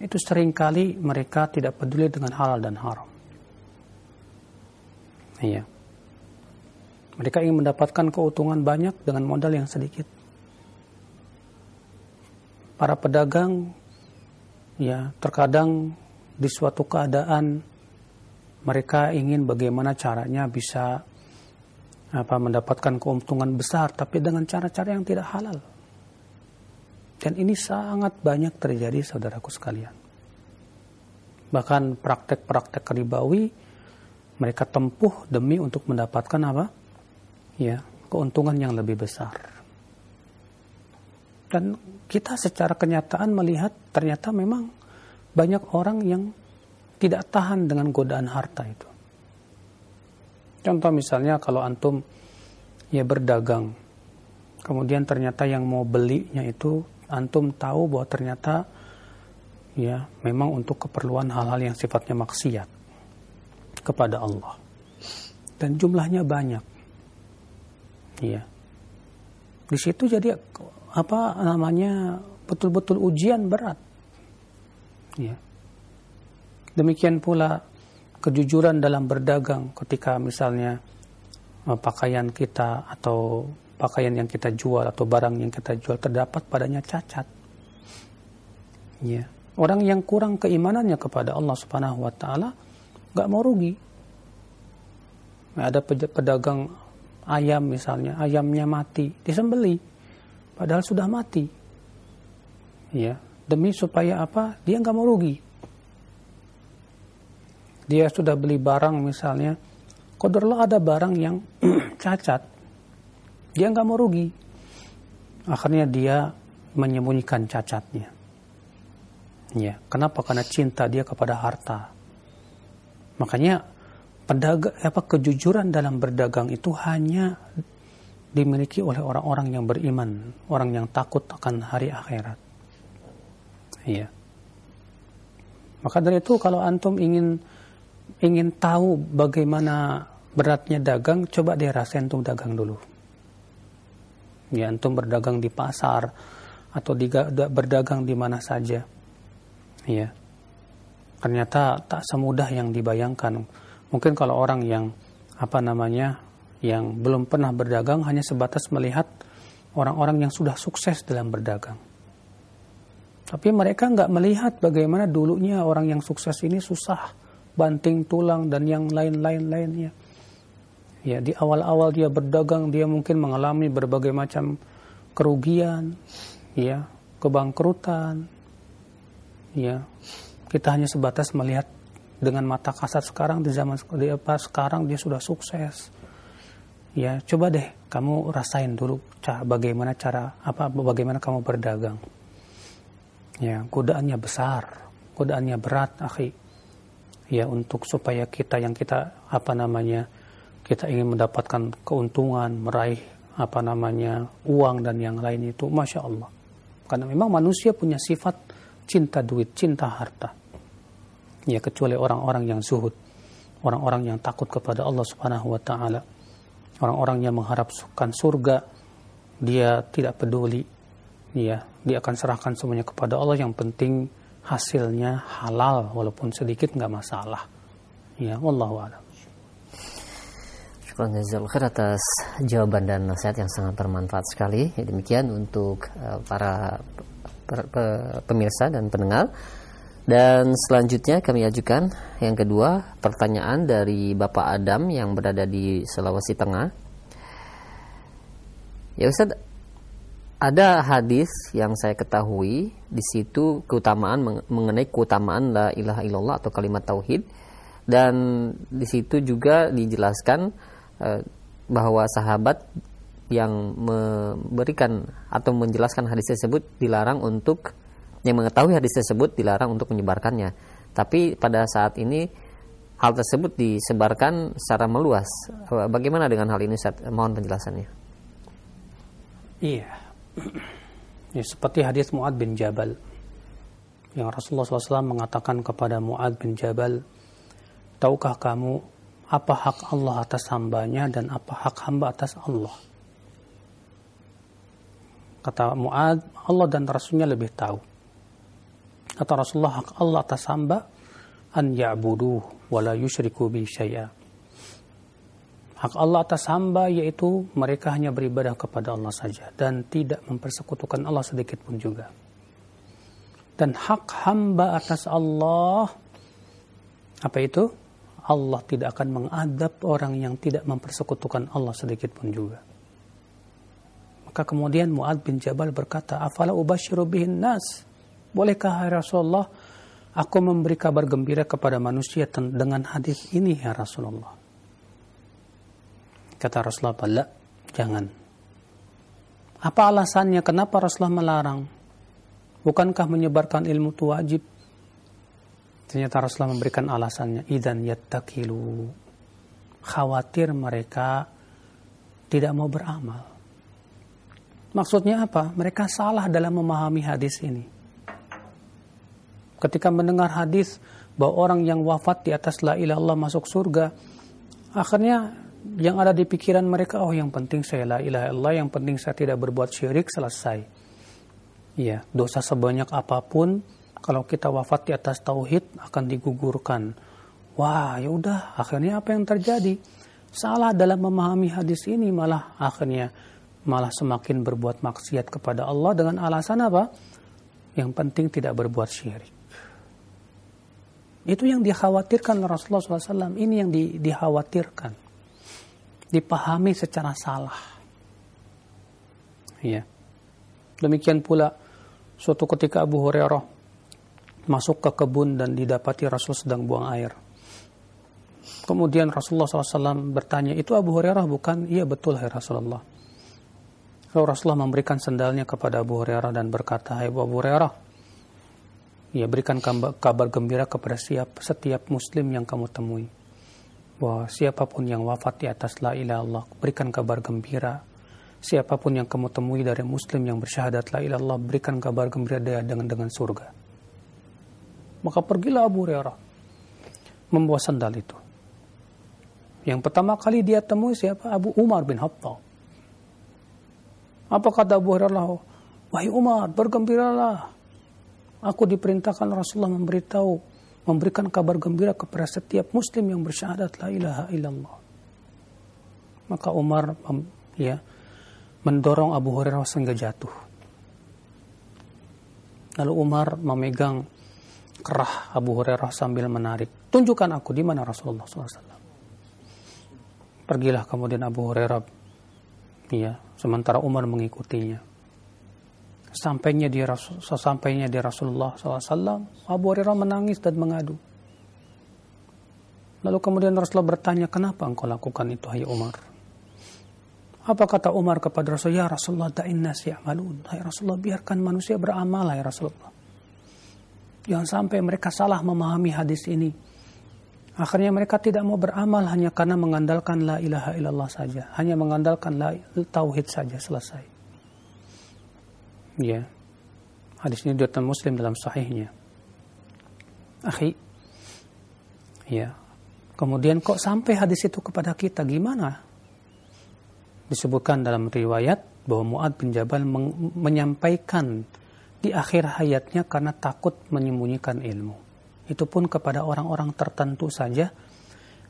Itu seringkali mereka tidak peduli dengan halal dan haram. Iya. Mereka ingin mendapatkan keuntungan banyak dengan modal yang sedikit. Para pedagang Ya, terkadang di suatu keadaan mereka ingin bagaimana caranya bisa apa mendapatkan keuntungan besar tapi dengan cara-cara yang tidak halal. Dan ini sangat banyak terjadi saudaraku sekalian. Bahkan praktek-praktek ribawi mereka tempuh demi untuk mendapatkan apa? Ya, keuntungan yang lebih besar. Dan kita secara kenyataan melihat ternyata memang banyak orang yang tidak tahan dengan godaan harta itu. Contoh misalnya kalau antum ya berdagang, kemudian ternyata yang mau belinya itu antum tahu bahwa ternyata ya memang untuk keperluan hal-hal yang sifatnya maksiat kepada Allah. Dan jumlahnya banyak. Ya. Di situ jadi apa namanya betul-betul ujian berat. Ya. Demikian pula kejujuran dalam berdagang ketika misalnya eh, pakaian kita atau pakaian yang kita jual atau barang yang kita jual terdapat padanya cacat. Ya. Orang yang kurang keimanannya kepada Allah Subhanahu wa taala nggak mau rugi. ada pedagang ayam misalnya, ayamnya mati, disembeli padahal sudah mati. Ya, demi supaya apa? Dia nggak mau rugi. Dia sudah beli barang misalnya, kodarlah ada barang yang cacat, dia nggak mau rugi. Akhirnya dia menyembunyikan cacatnya. Ya, kenapa? Karena cinta dia kepada harta. Makanya pedagang apa kejujuran dalam berdagang itu hanya dimiliki oleh orang-orang yang beriman, orang yang takut akan hari akhirat. Iya. Maka dari itu kalau antum ingin ingin tahu bagaimana beratnya dagang, coba deh rasain tuh dagang dulu. Ya, antum berdagang di pasar atau di, berdagang di mana saja. Iya. Ternyata tak semudah yang dibayangkan. Mungkin kalau orang yang apa namanya yang belum pernah berdagang hanya sebatas melihat orang-orang yang sudah sukses dalam berdagang. Tapi mereka nggak melihat bagaimana dulunya orang yang sukses ini susah, banting tulang dan yang lain-lain lainnya. Ya, di awal-awal dia berdagang dia mungkin mengalami berbagai macam kerugian, ya, kebangkrutan. Ya. Kita hanya sebatas melihat dengan mata kasat sekarang di zaman di apa sekarang dia sudah sukses ya coba deh kamu rasain dulu cara bagaimana cara apa bagaimana kamu berdagang ya godaannya besar godaannya berat akhi ya untuk supaya kita yang kita apa namanya kita ingin mendapatkan keuntungan meraih apa namanya uang dan yang lain itu masya Allah karena memang manusia punya sifat cinta duit cinta harta ya kecuali orang-orang yang zuhud orang-orang yang takut kepada Allah Subhanahu wa taala orang-orang yang mengharapkan surga dia tidak peduli ya dia akan serahkan semuanya kepada Allah yang penting hasilnya halal walaupun sedikit nggak masalah ya wallahu a'lam Syukur atas jawaban dan nasihat yang sangat bermanfaat sekali. Ya, demikian untuk eh, para pemirsa dan pendengar. Dan selanjutnya kami ajukan yang kedua pertanyaan dari Bapak Adam yang berada di Sulawesi Tengah. Ya Ustaz, ada hadis yang saya ketahui di situ keutamaan mengenai keutamaan la ilaha illallah atau kalimat tauhid dan di situ juga dijelaskan eh, bahwa sahabat yang memberikan atau menjelaskan hadis tersebut dilarang untuk yang mengetahui hadis tersebut dilarang untuk menyebarkannya. Tapi pada saat ini hal tersebut disebarkan secara meluas. Eh, bagaimana dengan hal ini Ustaz? Mohon penjelasannya. Iya. Ya, seperti hadis Mu'ad bin Jabal. Yang Rasulullah SAW mengatakan kepada Mu'ad bin Jabal, Tahukah kamu apa hak Allah atas hambanya dan apa hak hamba atas Allah? Kata Mu'ad, Allah dan Rasulnya lebih tahu Kata Rasulullah, hak Allah atas hamba an ya'buduh wa la yusyriku bi syai'a. Hak Allah atas hamba yaitu mereka hanya beribadah kepada Allah saja dan tidak mempersekutukan Allah sedikit pun juga. Dan hak hamba atas Allah apa itu? Allah tidak akan mengadab orang yang tidak mempersekutukan Allah sedikit pun juga. Maka kemudian Mu'ad bin Jabal berkata, "Afala ubasyiru bihin nas?" Bolehkah ya Rasulullah aku memberi kabar gembira kepada manusia dengan hadis ini ya Rasulullah? Kata Rasulullah, tidak, jangan." Apa alasannya kenapa Rasulullah melarang? Bukankah menyebarkan ilmu itu wajib? Ternyata Rasulullah memberikan alasannya, "Idzan yattakilu." Khawatir mereka tidak mau beramal. Maksudnya apa? Mereka salah dalam memahami hadis ini. Ketika mendengar hadis bahwa orang yang wafat di atas la ilaha Allah masuk surga, akhirnya yang ada di pikiran mereka, oh yang penting saya la ilaha Allah, yang penting saya tidak berbuat syirik, selesai. Ya, dosa sebanyak apapun kalau kita wafat di atas tauhid akan digugurkan. Wah, ya udah, akhirnya apa yang terjadi? Salah dalam memahami hadis ini malah akhirnya malah semakin berbuat maksiat kepada Allah dengan alasan apa? Yang penting tidak berbuat syirik. Itu yang dikhawatirkan Rasulullah SAW. Ini yang di, dikhawatirkan. Dipahami secara salah. Ya. Demikian pula suatu ketika Abu Hurairah masuk ke kebun dan didapati Rasul sedang buang air. Kemudian Rasulullah SAW bertanya, itu Abu Hurairah bukan? Iya betul, hai Rasulullah. Lalu Rasulullah memberikan sendalnya kepada Abu Hurairah dan berkata, Hai Abu Hurairah, Ya berikan kabar gembira kepada siap, setiap muslim yang kamu temui. Bahwa siapapun yang wafat di atas la ilaha Allah, berikan kabar gembira. Siapapun yang kamu temui dari muslim yang bersyahadat la ilaha Allah, berikan kabar gembira dia dengan dengan surga. Maka pergilah Abu Hurairah membawa sandal itu. Yang pertama kali dia temui siapa? Abu Umar bin Khattab. Apa kata Abu Hurairah? Wahai Umar, bergembiralah Aku diperintahkan Rasulullah memberitahu, memberikan kabar gembira kepada setiap muslim yang bersyahadat la ilaha illallah. Maka Umar ya mendorong Abu Hurairah sehingga jatuh. Lalu Umar memegang kerah Abu Hurairah sambil menarik. Tunjukkan aku di mana Rasulullah SAW. Pergilah kemudian Abu Hurairah. Ya, sementara Umar mengikutinya sampainya di Rasul, sesampainya di Rasulullah SAW, Abu Hurairah menangis dan mengadu. Lalu kemudian Rasulullah bertanya, kenapa engkau lakukan itu, hai Umar? Apa kata Umar kepada Rasul? Ya Rasulullah, da'in si'amalun. Hai Rasulullah, biarkan manusia beramal, hai Rasulullah. Jangan sampai mereka salah memahami hadis ini. Akhirnya mereka tidak mau beramal hanya karena mengandalkan la ilaha illallah saja. Hanya mengandalkan la tauhid saja, selesai. Ya. Hadis ini diriwayatkan Muslim dalam sahihnya. Akhi. Ya. Kemudian kok sampai hadis itu kepada kita gimana? Disebutkan dalam riwayat bahwa Mu'ad bin Jabal menyampaikan di akhir hayatnya karena takut menyembunyikan ilmu. Itu pun kepada orang-orang tertentu saja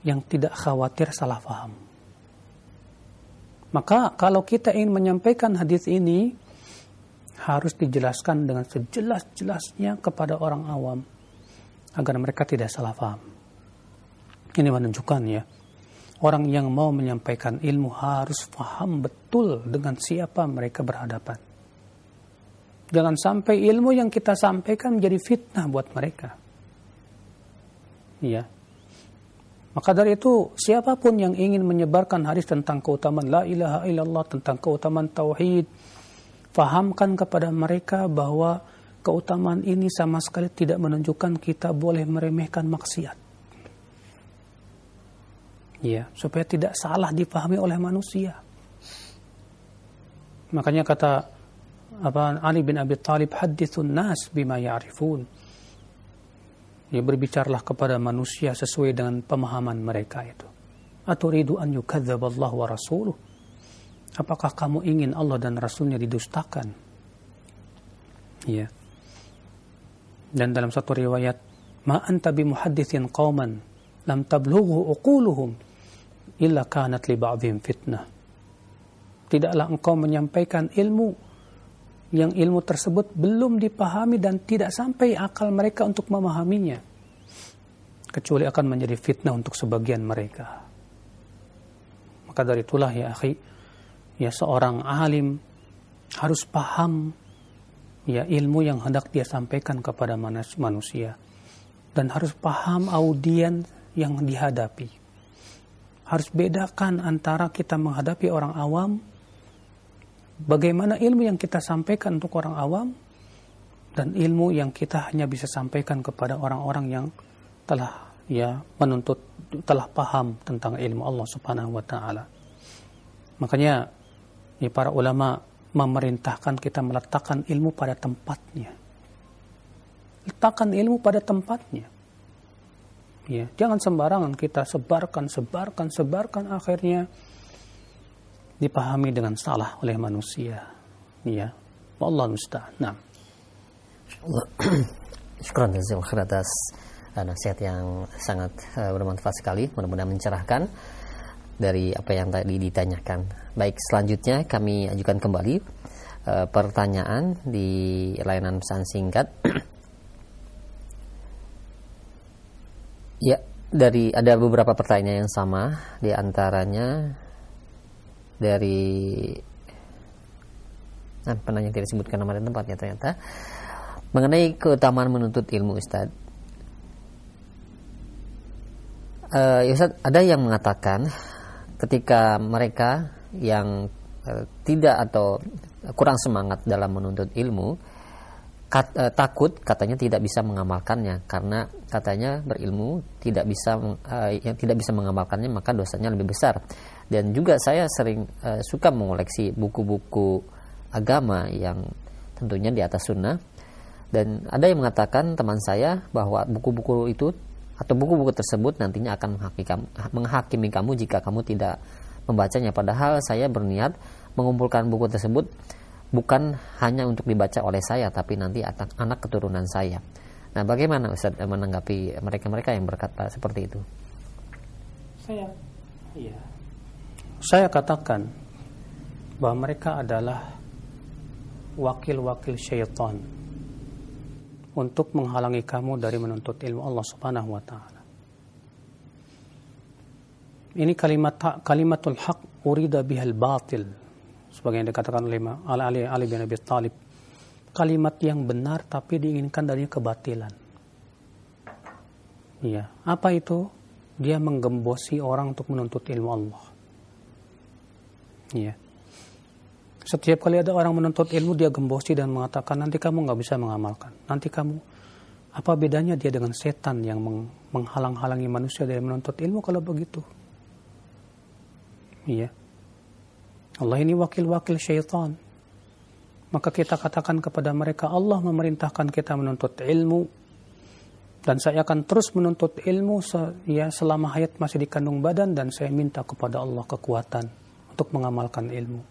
yang tidak khawatir salah faham. Maka kalau kita ingin menyampaikan hadis ini harus dijelaskan dengan sejelas-jelasnya kepada orang awam agar mereka tidak salah paham. Ini menunjukkan ya, orang yang mau menyampaikan ilmu harus paham betul dengan siapa mereka berhadapan. Jangan sampai ilmu yang kita sampaikan menjadi fitnah buat mereka. Ya. Maka dari itu, siapapun yang ingin menyebarkan hadis tentang keutamaan la ilaha illallah, tentang keutamaan tauhid, Fahamkan kepada mereka bahwa keutamaan ini sama sekali tidak menunjukkan kita boleh meremehkan maksiat. Ya, supaya tidak salah dipahami oleh manusia. Makanya kata apa Ali bin Abi Talib hadithun nas bima ya'rifun. Ya berbicaralah kepada manusia sesuai dengan pemahaman mereka itu. Aturidu an yukadzaballahu wa rasuluh Apakah kamu ingin Allah dan Rasulnya didustakan? Ya. Dan dalam satu riwayat, ma anta bi muhaddithin qauman lam tablughu uquluhum illa kanat li ba'dihim fitnah. Tidaklah engkau menyampaikan ilmu yang ilmu tersebut belum dipahami dan tidak sampai akal mereka untuk memahaminya kecuali akan menjadi fitnah untuk sebagian mereka. Maka dari itulah ya akhi, ya seorang alim harus paham ya ilmu yang hendak dia sampaikan kepada manusia dan harus paham audiens yang dihadapi. Harus bedakan antara kita menghadapi orang awam bagaimana ilmu yang kita sampaikan untuk orang awam dan ilmu yang kita hanya bisa sampaikan kepada orang-orang yang telah ya menuntut telah paham tentang ilmu Allah Subhanahu wa taala. Makanya ini para ulama memerintahkan kita meletakkan ilmu pada tempatnya. Letakkan ilmu pada tempatnya. Ya, jangan sembarangan kita sebarkan, sebarkan, sebarkan akhirnya dipahami dengan salah oleh manusia. Ya. Wallah musta'an. Nah. atas eh, nasihat yang sangat eh, bermanfaat sekali, mudah-mudahan mencerahkan dari apa yang tadi ditanyakan. Baik, selanjutnya kami ajukan kembali uh, pertanyaan di layanan pesan singkat. ya, dari ada beberapa pertanyaan yang sama, di antaranya dari nah, penanya tidak disebutkan nama dan tempatnya ternyata mengenai keutamaan menuntut ilmu Ustadz uh, eh, ya, Ustadz ada yang mengatakan ketika mereka yang eh, tidak atau kurang semangat dalam menuntut ilmu kat, eh, takut katanya tidak bisa mengamalkannya karena katanya berilmu tidak bisa eh, yang tidak bisa mengamalkannya maka dosanya lebih besar dan juga saya sering eh, suka mengoleksi buku-buku agama yang tentunya di atas sunnah dan ada yang mengatakan teman saya bahwa buku-buku itu atau buku-buku tersebut nantinya akan menghakimi kamu jika kamu tidak membacanya padahal saya berniat mengumpulkan buku tersebut bukan hanya untuk dibaca oleh saya tapi nanti anak, anak keturunan saya. Nah, bagaimana Ustaz menanggapi mereka-mereka yang berkata seperti itu? Saya iya. Saya katakan bahwa mereka adalah wakil-wakil syaitan untuk menghalangi kamu dari menuntut ilmu Allah Subhanahu wa taala. Ini kalimat kalimatul haq urida bihal batil yang dikatakan oleh Ali Ali bin Abi Thalib. Kalimat yang benar tapi diinginkan dari kebatilan. Iya, apa itu? Dia menggembosi orang untuk menuntut ilmu Allah. Iya. Setiap kali ada orang menuntut ilmu, dia gembosi dan mengatakan, nanti kamu nggak bisa mengamalkan. Nanti kamu, apa bedanya dia dengan setan yang menghalang-halangi manusia dari menuntut ilmu kalau begitu? Iya. Allah ini wakil-wakil syaitan. Maka kita katakan kepada mereka, Allah memerintahkan kita menuntut ilmu. Dan saya akan terus menuntut ilmu ya, selama hayat masih dikandung badan dan saya minta kepada Allah kekuatan untuk mengamalkan ilmu.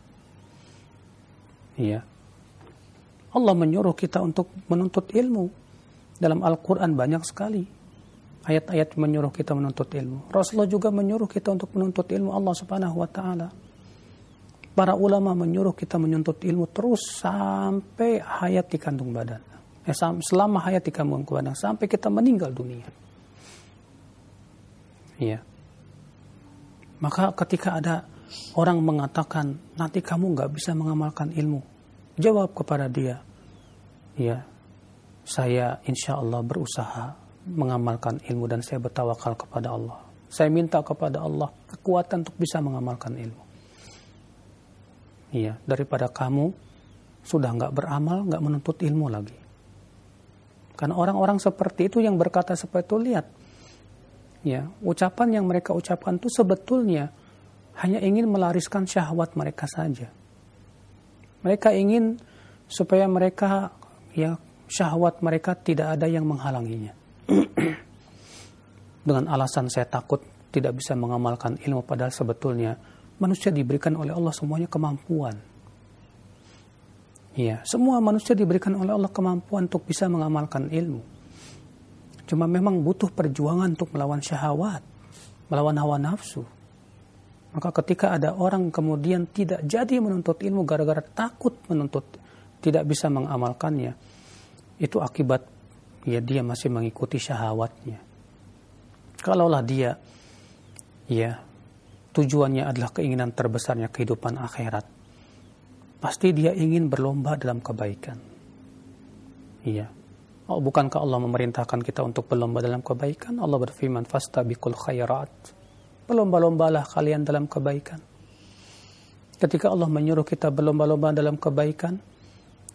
Ya. Allah menyuruh kita untuk menuntut ilmu. Dalam Al-Quran banyak sekali ayat-ayat menyuruh kita menuntut ilmu. Rasulullah juga menyuruh kita untuk menuntut ilmu Allah Subhanahu wa taala. Para ulama menyuruh kita menuntut ilmu terus sampai hayat di kandung badan. Eh, selama hayat di kandung badan sampai kita meninggal dunia. Iya. Maka ketika ada orang mengatakan nanti kamu nggak bisa mengamalkan ilmu, jawab kepada dia, ya saya insya Allah berusaha mengamalkan ilmu dan saya bertawakal kepada Allah. Saya minta kepada Allah kekuatan untuk bisa mengamalkan ilmu. ya daripada kamu sudah nggak beramal, nggak menuntut ilmu lagi. Karena orang-orang seperti itu yang berkata seperti itu lihat, ya ucapan yang mereka ucapkan itu sebetulnya hanya ingin melariskan syahwat mereka saja. Mereka ingin supaya mereka ya syahwat mereka tidak ada yang menghalanginya. Dengan alasan saya takut tidak bisa mengamalkan ilmu padahal sebetulnya manusia diberikan oleh Allah semuanya kemampuan. Ya, semua manusia diberikan oleh Allah kemampuan untuk bisa mengamalkan ilmu. Cuma memang butuh perjuangan untuk melawan syahwat, melawan hawa nafsu. Maka ketika ada orang kemudian tidak jadi menuntut ilmu gara-gara takut menuntut, tidak bisa mengamalkannya, itu akibat ya dia masih mengikuti syahwatnya. Kalaulah dia ya tujuannya adalah keinginan terbesarnya kehidupan akhirat, pasti dia ingin berlomba dalam kebaikan. Iya. Oh, bukankah Allah memerintahkan kita untuk berlomba dalam kebaikan? Allah berfirman, "Fastabiqul khairat." berlomba-lombalah kalian dalam kebaikan. Ketika Allah menyuruh kita berlomba-lomba dalam kebaikan,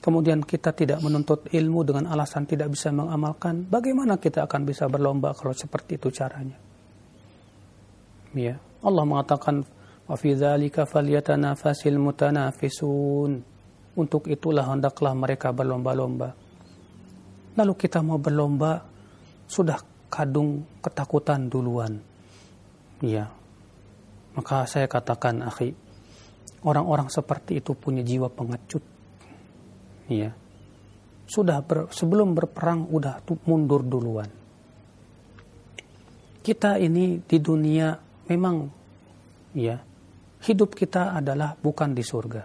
kemudian kita tidak menuntut ilmu dengan alasan tidak bisa mengamalkan, bagaimana kita akan bisa berlomba kalau seperti itu caranya? Ya, Allah mengatakan wa mutanafisun. Untuk itulah hendaklah mereka berlomba-lomba. Lalu kita mau berlomba, sudah kadung ketakutan duluan Iya. Maka saya katakan, akhi, orang-orang seperti itu punya jiwa pengecut. Iya. Sudah ber, sebelum berperang udah mundur duluan. Kita ini di dunia memang ya hidup kita adalah bukan di surga.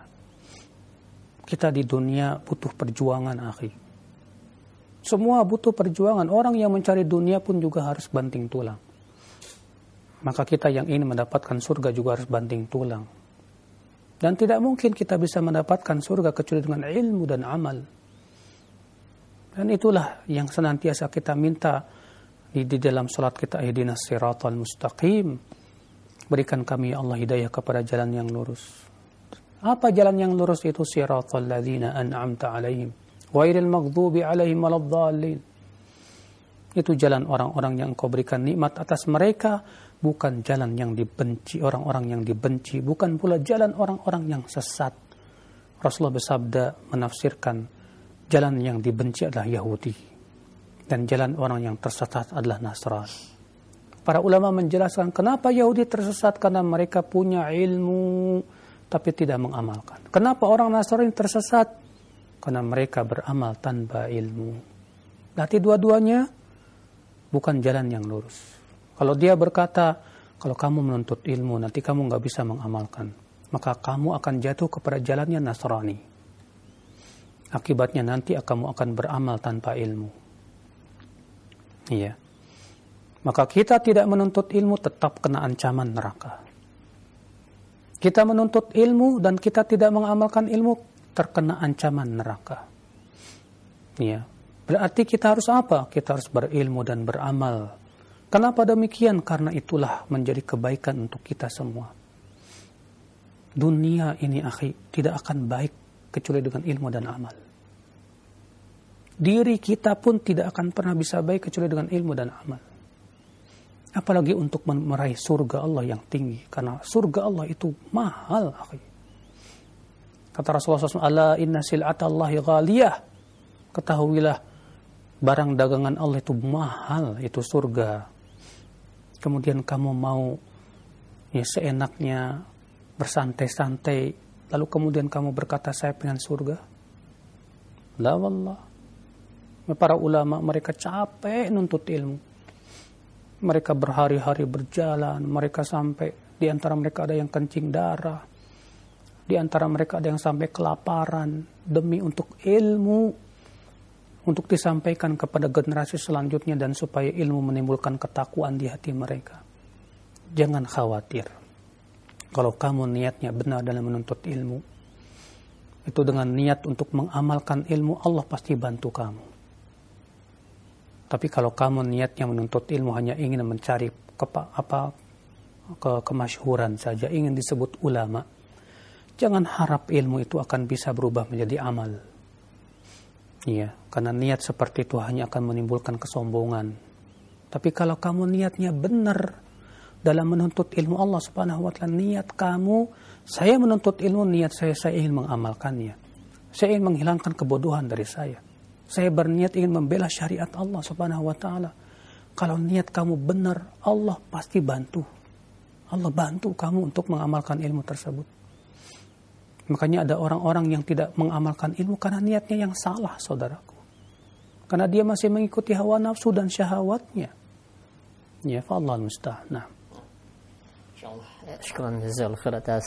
Kita di dunia butuh perjuangan, akhi. Semua butuh perjuangan. Orang yang mencari dunia pun juga harus banting tulang maka kita yang ingin mendapatkan surga juga harus banting tulang. Dan tidak mungkin kita bisa mendapatkan surga kecuali dengan ilmu dan amal. Dan itulah yang senantiasa kita minta di, di dalam salat kita ihdinas siratal mustaqim. Berikan kami ya Allah hidayah kepada jalan yang lurus. Apa jalan yang lurus itu siratal ladzina an'amta alaihim ghairil maghdubi alaihim waladdallin. Itu jalan orang-orang yang kau berikan nikmat atas mereka, bukan jalan yang dibenci orang-orang yang dibenci, bukan pula jalan orang-orang yang sesat. Rasulullah bersabda menafsirkan jalan yang dibenci adalah Yahudi dan jalan orang yang tersesat adalah Nasrani. Para ulama menjelaskan kenapa Yahudi tersesat karena mereka punya ilmu tapi tidak mengamalkan. Kenapa orang Nasrani tersesat? Karena mereka beramal tanpa ilmu. nanti dua-duanya bukan jalan yang lurus. Kalau dia berkata, kalau kamu menuntut ilmu, nanti kamu nggak bisa mengamalkan. Maka kamu akan jatuh kepada jalannya Nasrani. Akibatnya nanti kamu akan beramal tanpa ilmu. Iya. Maka kita tidak menuntut ilmu tetap kena ancaman neraka. Kita menuntut ilmu dan kita tidak mengamalkan ilmu terkena ancaman neraka. Iya. Berarti kita harus apa? Kita harus berilmu dan beramal. Kenapa demikian? Karena itulah menjadi kebaikan untuk kita semua. Dunia ini, akhi, tidak akan baik kecuali dengan ilmu dan amal. Diri kita pun tidak akan pernah bisa baik kecuali dengan ilmu dan amal. Apalagi untuk meraih surga Allah yang tinggi. Karena surga Allah itu mahal, akhi. Kata Rasulullah SAW, Allah inna sil'atallahi ghaliyah. Ketahuilah, barang dagangan Allah itu mahal, itu surga. Kemudian kamu mau ya seenaknya bersantai-santai, lalu kemudian kamu berkata saya pengen surga. La wallah. Ya, para ulama mereka capek nuntut ilmu. Mereka berhari-hari berjalan, mereka sampai di antara mereka ada yang kencing darah, di antara mereka ada yang sampai kelaparan demi untuk ilmu untuk disampaikan kepada generasi selanjutnya dan supaya ilmu menimbulkan ketakuan di hati mereka. Jangan khawatir. Kalau kamu niatnya benar dalam menuntut ilmu, itu dengan niat untuk mengamalkan ilmu Allah pasti bantu kamu. Tapi kalau kamu niatnya menuntut ilmu hanya ingin mencari ke, apa ke kemasyhuran saja, ingin disebut ulama, jangan harap ilmu itu akan bisa berubah menjadi amal Iya, karena niat seperti itu hanya akan menimbulkan kesombongan. Tapi kalau kamu niatnya benar dalam menuntut ilmu Allah Subhanahu wa taala, niat kamu, saya menuntut ilmu, niat saya saya ingin mengamalkannya. Saya ingin menghilangkan kebodohan dari saya. Saya berniat ingin membela syariat Allah Subhanahu wa taala. Kalau niat kamu benar, Allah pasti bantu. Allah bantu kamu untuk mengamalkan ilmu tersebut. Makanya ada orang-orang yang tidak mengamalkan ilmu karena niatnya yang salah, saudaraku. Karena dia masih mengikuti hawa nafsu dan syahwatnya. Ya, Allah musta'an. Nah. Ya, Syukran atas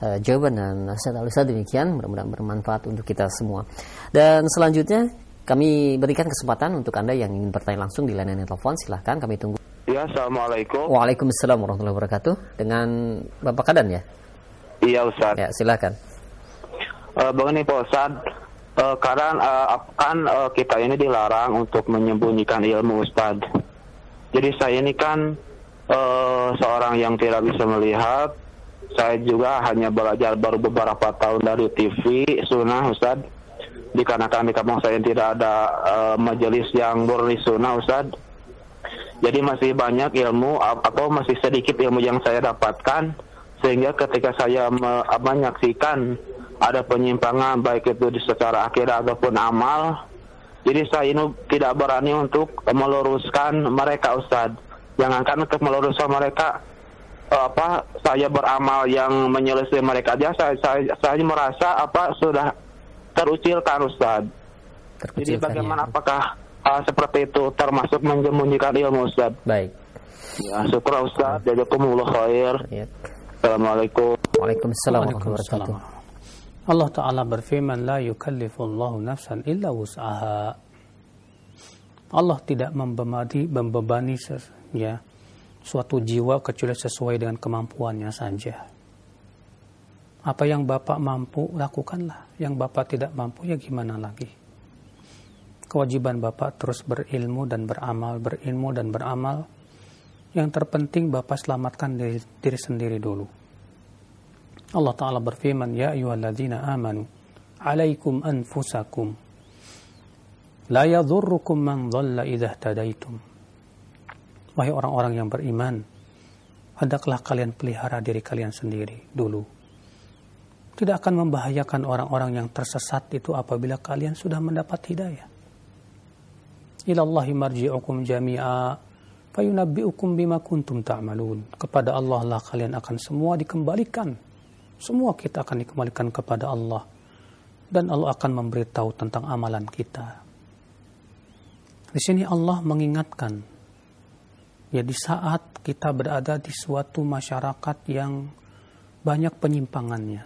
eh, jawaban dan nasihat Alisa demikian mudah-mudahan bermanfaat untuk kita semua. Dan selanjutnya kami berikan kesempatan untuk Anda yang ingin bertanya langsung di layanan telepon silahkan kami tunggu. Ya, Assalamualaikum. Waalaikumsalam warahmatullahi wabarakatuh. Dengan Bapak Kadan ya? Iya Ustaz. Ya, silakan uh, eh, begini Pak Ustadz, uh, eh, karena uh, kan uh, kita ini dilarang untuk menyembunyikan ilmu Ustadz. Jadi saya ini kan uh, seorang yang tidak bisa melihat. Saya juga hanya belajar baru beberapa tahun dari TV Sunnah Ustadz. Dikarenakan di kampung saya tidak ada uh, majelis yang murni Sunnah Ustadz. Jadi masih banyak ilmu atau masih sedikit ilmu yang saya dapatkan sehingga ketika saya menyaksikan ada penyimpangan baik itu di secara akidah ataupun amal. Jadi saya ini tidak berani untuk meluruskan mereka Ustaz. Jangankan untuk meluruskan mereka apa saya beramal yang menyelesaikan mereka aja saya, saya saya merasa apa sudah terucilkan Ustaz. Jadi bagaimana ya. apakah uh, seperti itu termasuk menyembunyikan ilmu Ustaz? Baik. Ya, syukur Ustaz, jazakumullah khair. Ya. Assalamualaikum. Waalaikumsalam warahmatullahi wabarakatuh. Allah Ta'ala berfirman, La yukallifullahu nafsan illa wus'aha. Allah tidak membebani, membebani ya, suatu jiwa kecuali sesuai dengan kemampuannya saja. Apa yang Bapak mampu, lakukanlah. Yang Bapak tidak mampu, ya gimana lagi? Kewajiban Bapak terus berilmu dan beramal, berilmu dan beramal. Yang terpenting Bapak selamatkan diri, diri sendiri dulu Allah Ta'ala berfirman, Ya ayuhalladzina amanu, alaikum anfusakum, la yadhurrukum man dhalla idha tadaitum. Wahai orang-orang yang beriman, hendaklah kalian pelihara diri kalian sendiri dulu. Tidak akan membahayakan orang-orang yang tersesat itu apabila kalian sudah mendapat hidayah. Ilallahi marji'ukum jami'a fayunabbi'ukum bima kuntum ta'malun. Kepada Allah lah kalian akan semua dikembalikan semua kita akan dikembalikan kepada Allah. Dan Allah akan memberitahu tentang amalan kita. Di sini Allah mengingatkan. Ya di saat kita berada di suatu masyarakat yang banyak penyimpangannya.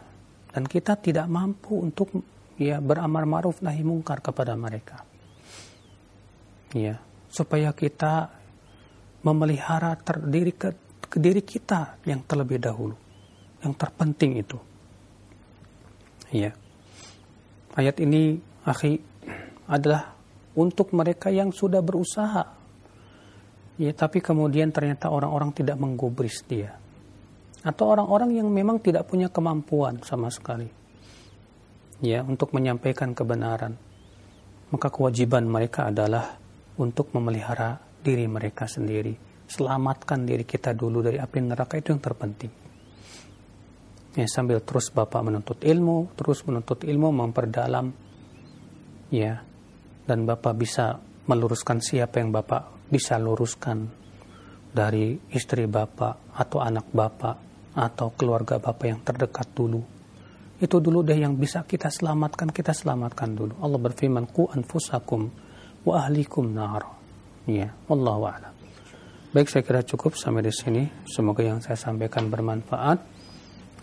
Dan kita tidak mampu untuk ya beramar ma'ruf nahi mungkar kepada mereka. Ya, supaya kita memelihara terdiri ke, ke diri kita yang terlebih dahulu yang terpenting itu. Ya. Ayat ini, akhi, adalah untuk mereka yang sudah berusaha. Ya, tapi kemudian ternyata orang-orang tidak menggubris dia. Atau orang-orang yang memang tidak punya kemampuan sama sekali. Ya, untuk menyampaikan kebenaran. Maka kewajiban mereka adalah untuk memelihara diri mereka sendiri. Selamatkan diri kita dulu dari api neraka itu yang terpenting ya sambil terus Bapak menuntut ilmu, terus menuntut ilmu memperdalam ya. Dan Bapak bisa meluruskan siapa yang Bapak bisa luruskan dari istri Bapak atau anak Bapak atau keluarga Bapak yang terdekat dulu. Itu dulu deh yang bisa kita selamatkan, kita selamatkan dulu. Allah berfirman, ku anfusakum wa ahlikum nar." Ya, Allah wa'ala. Baik, saya kira cukup sampai di sini. Semoga yang saya sampaikan bermanfaat.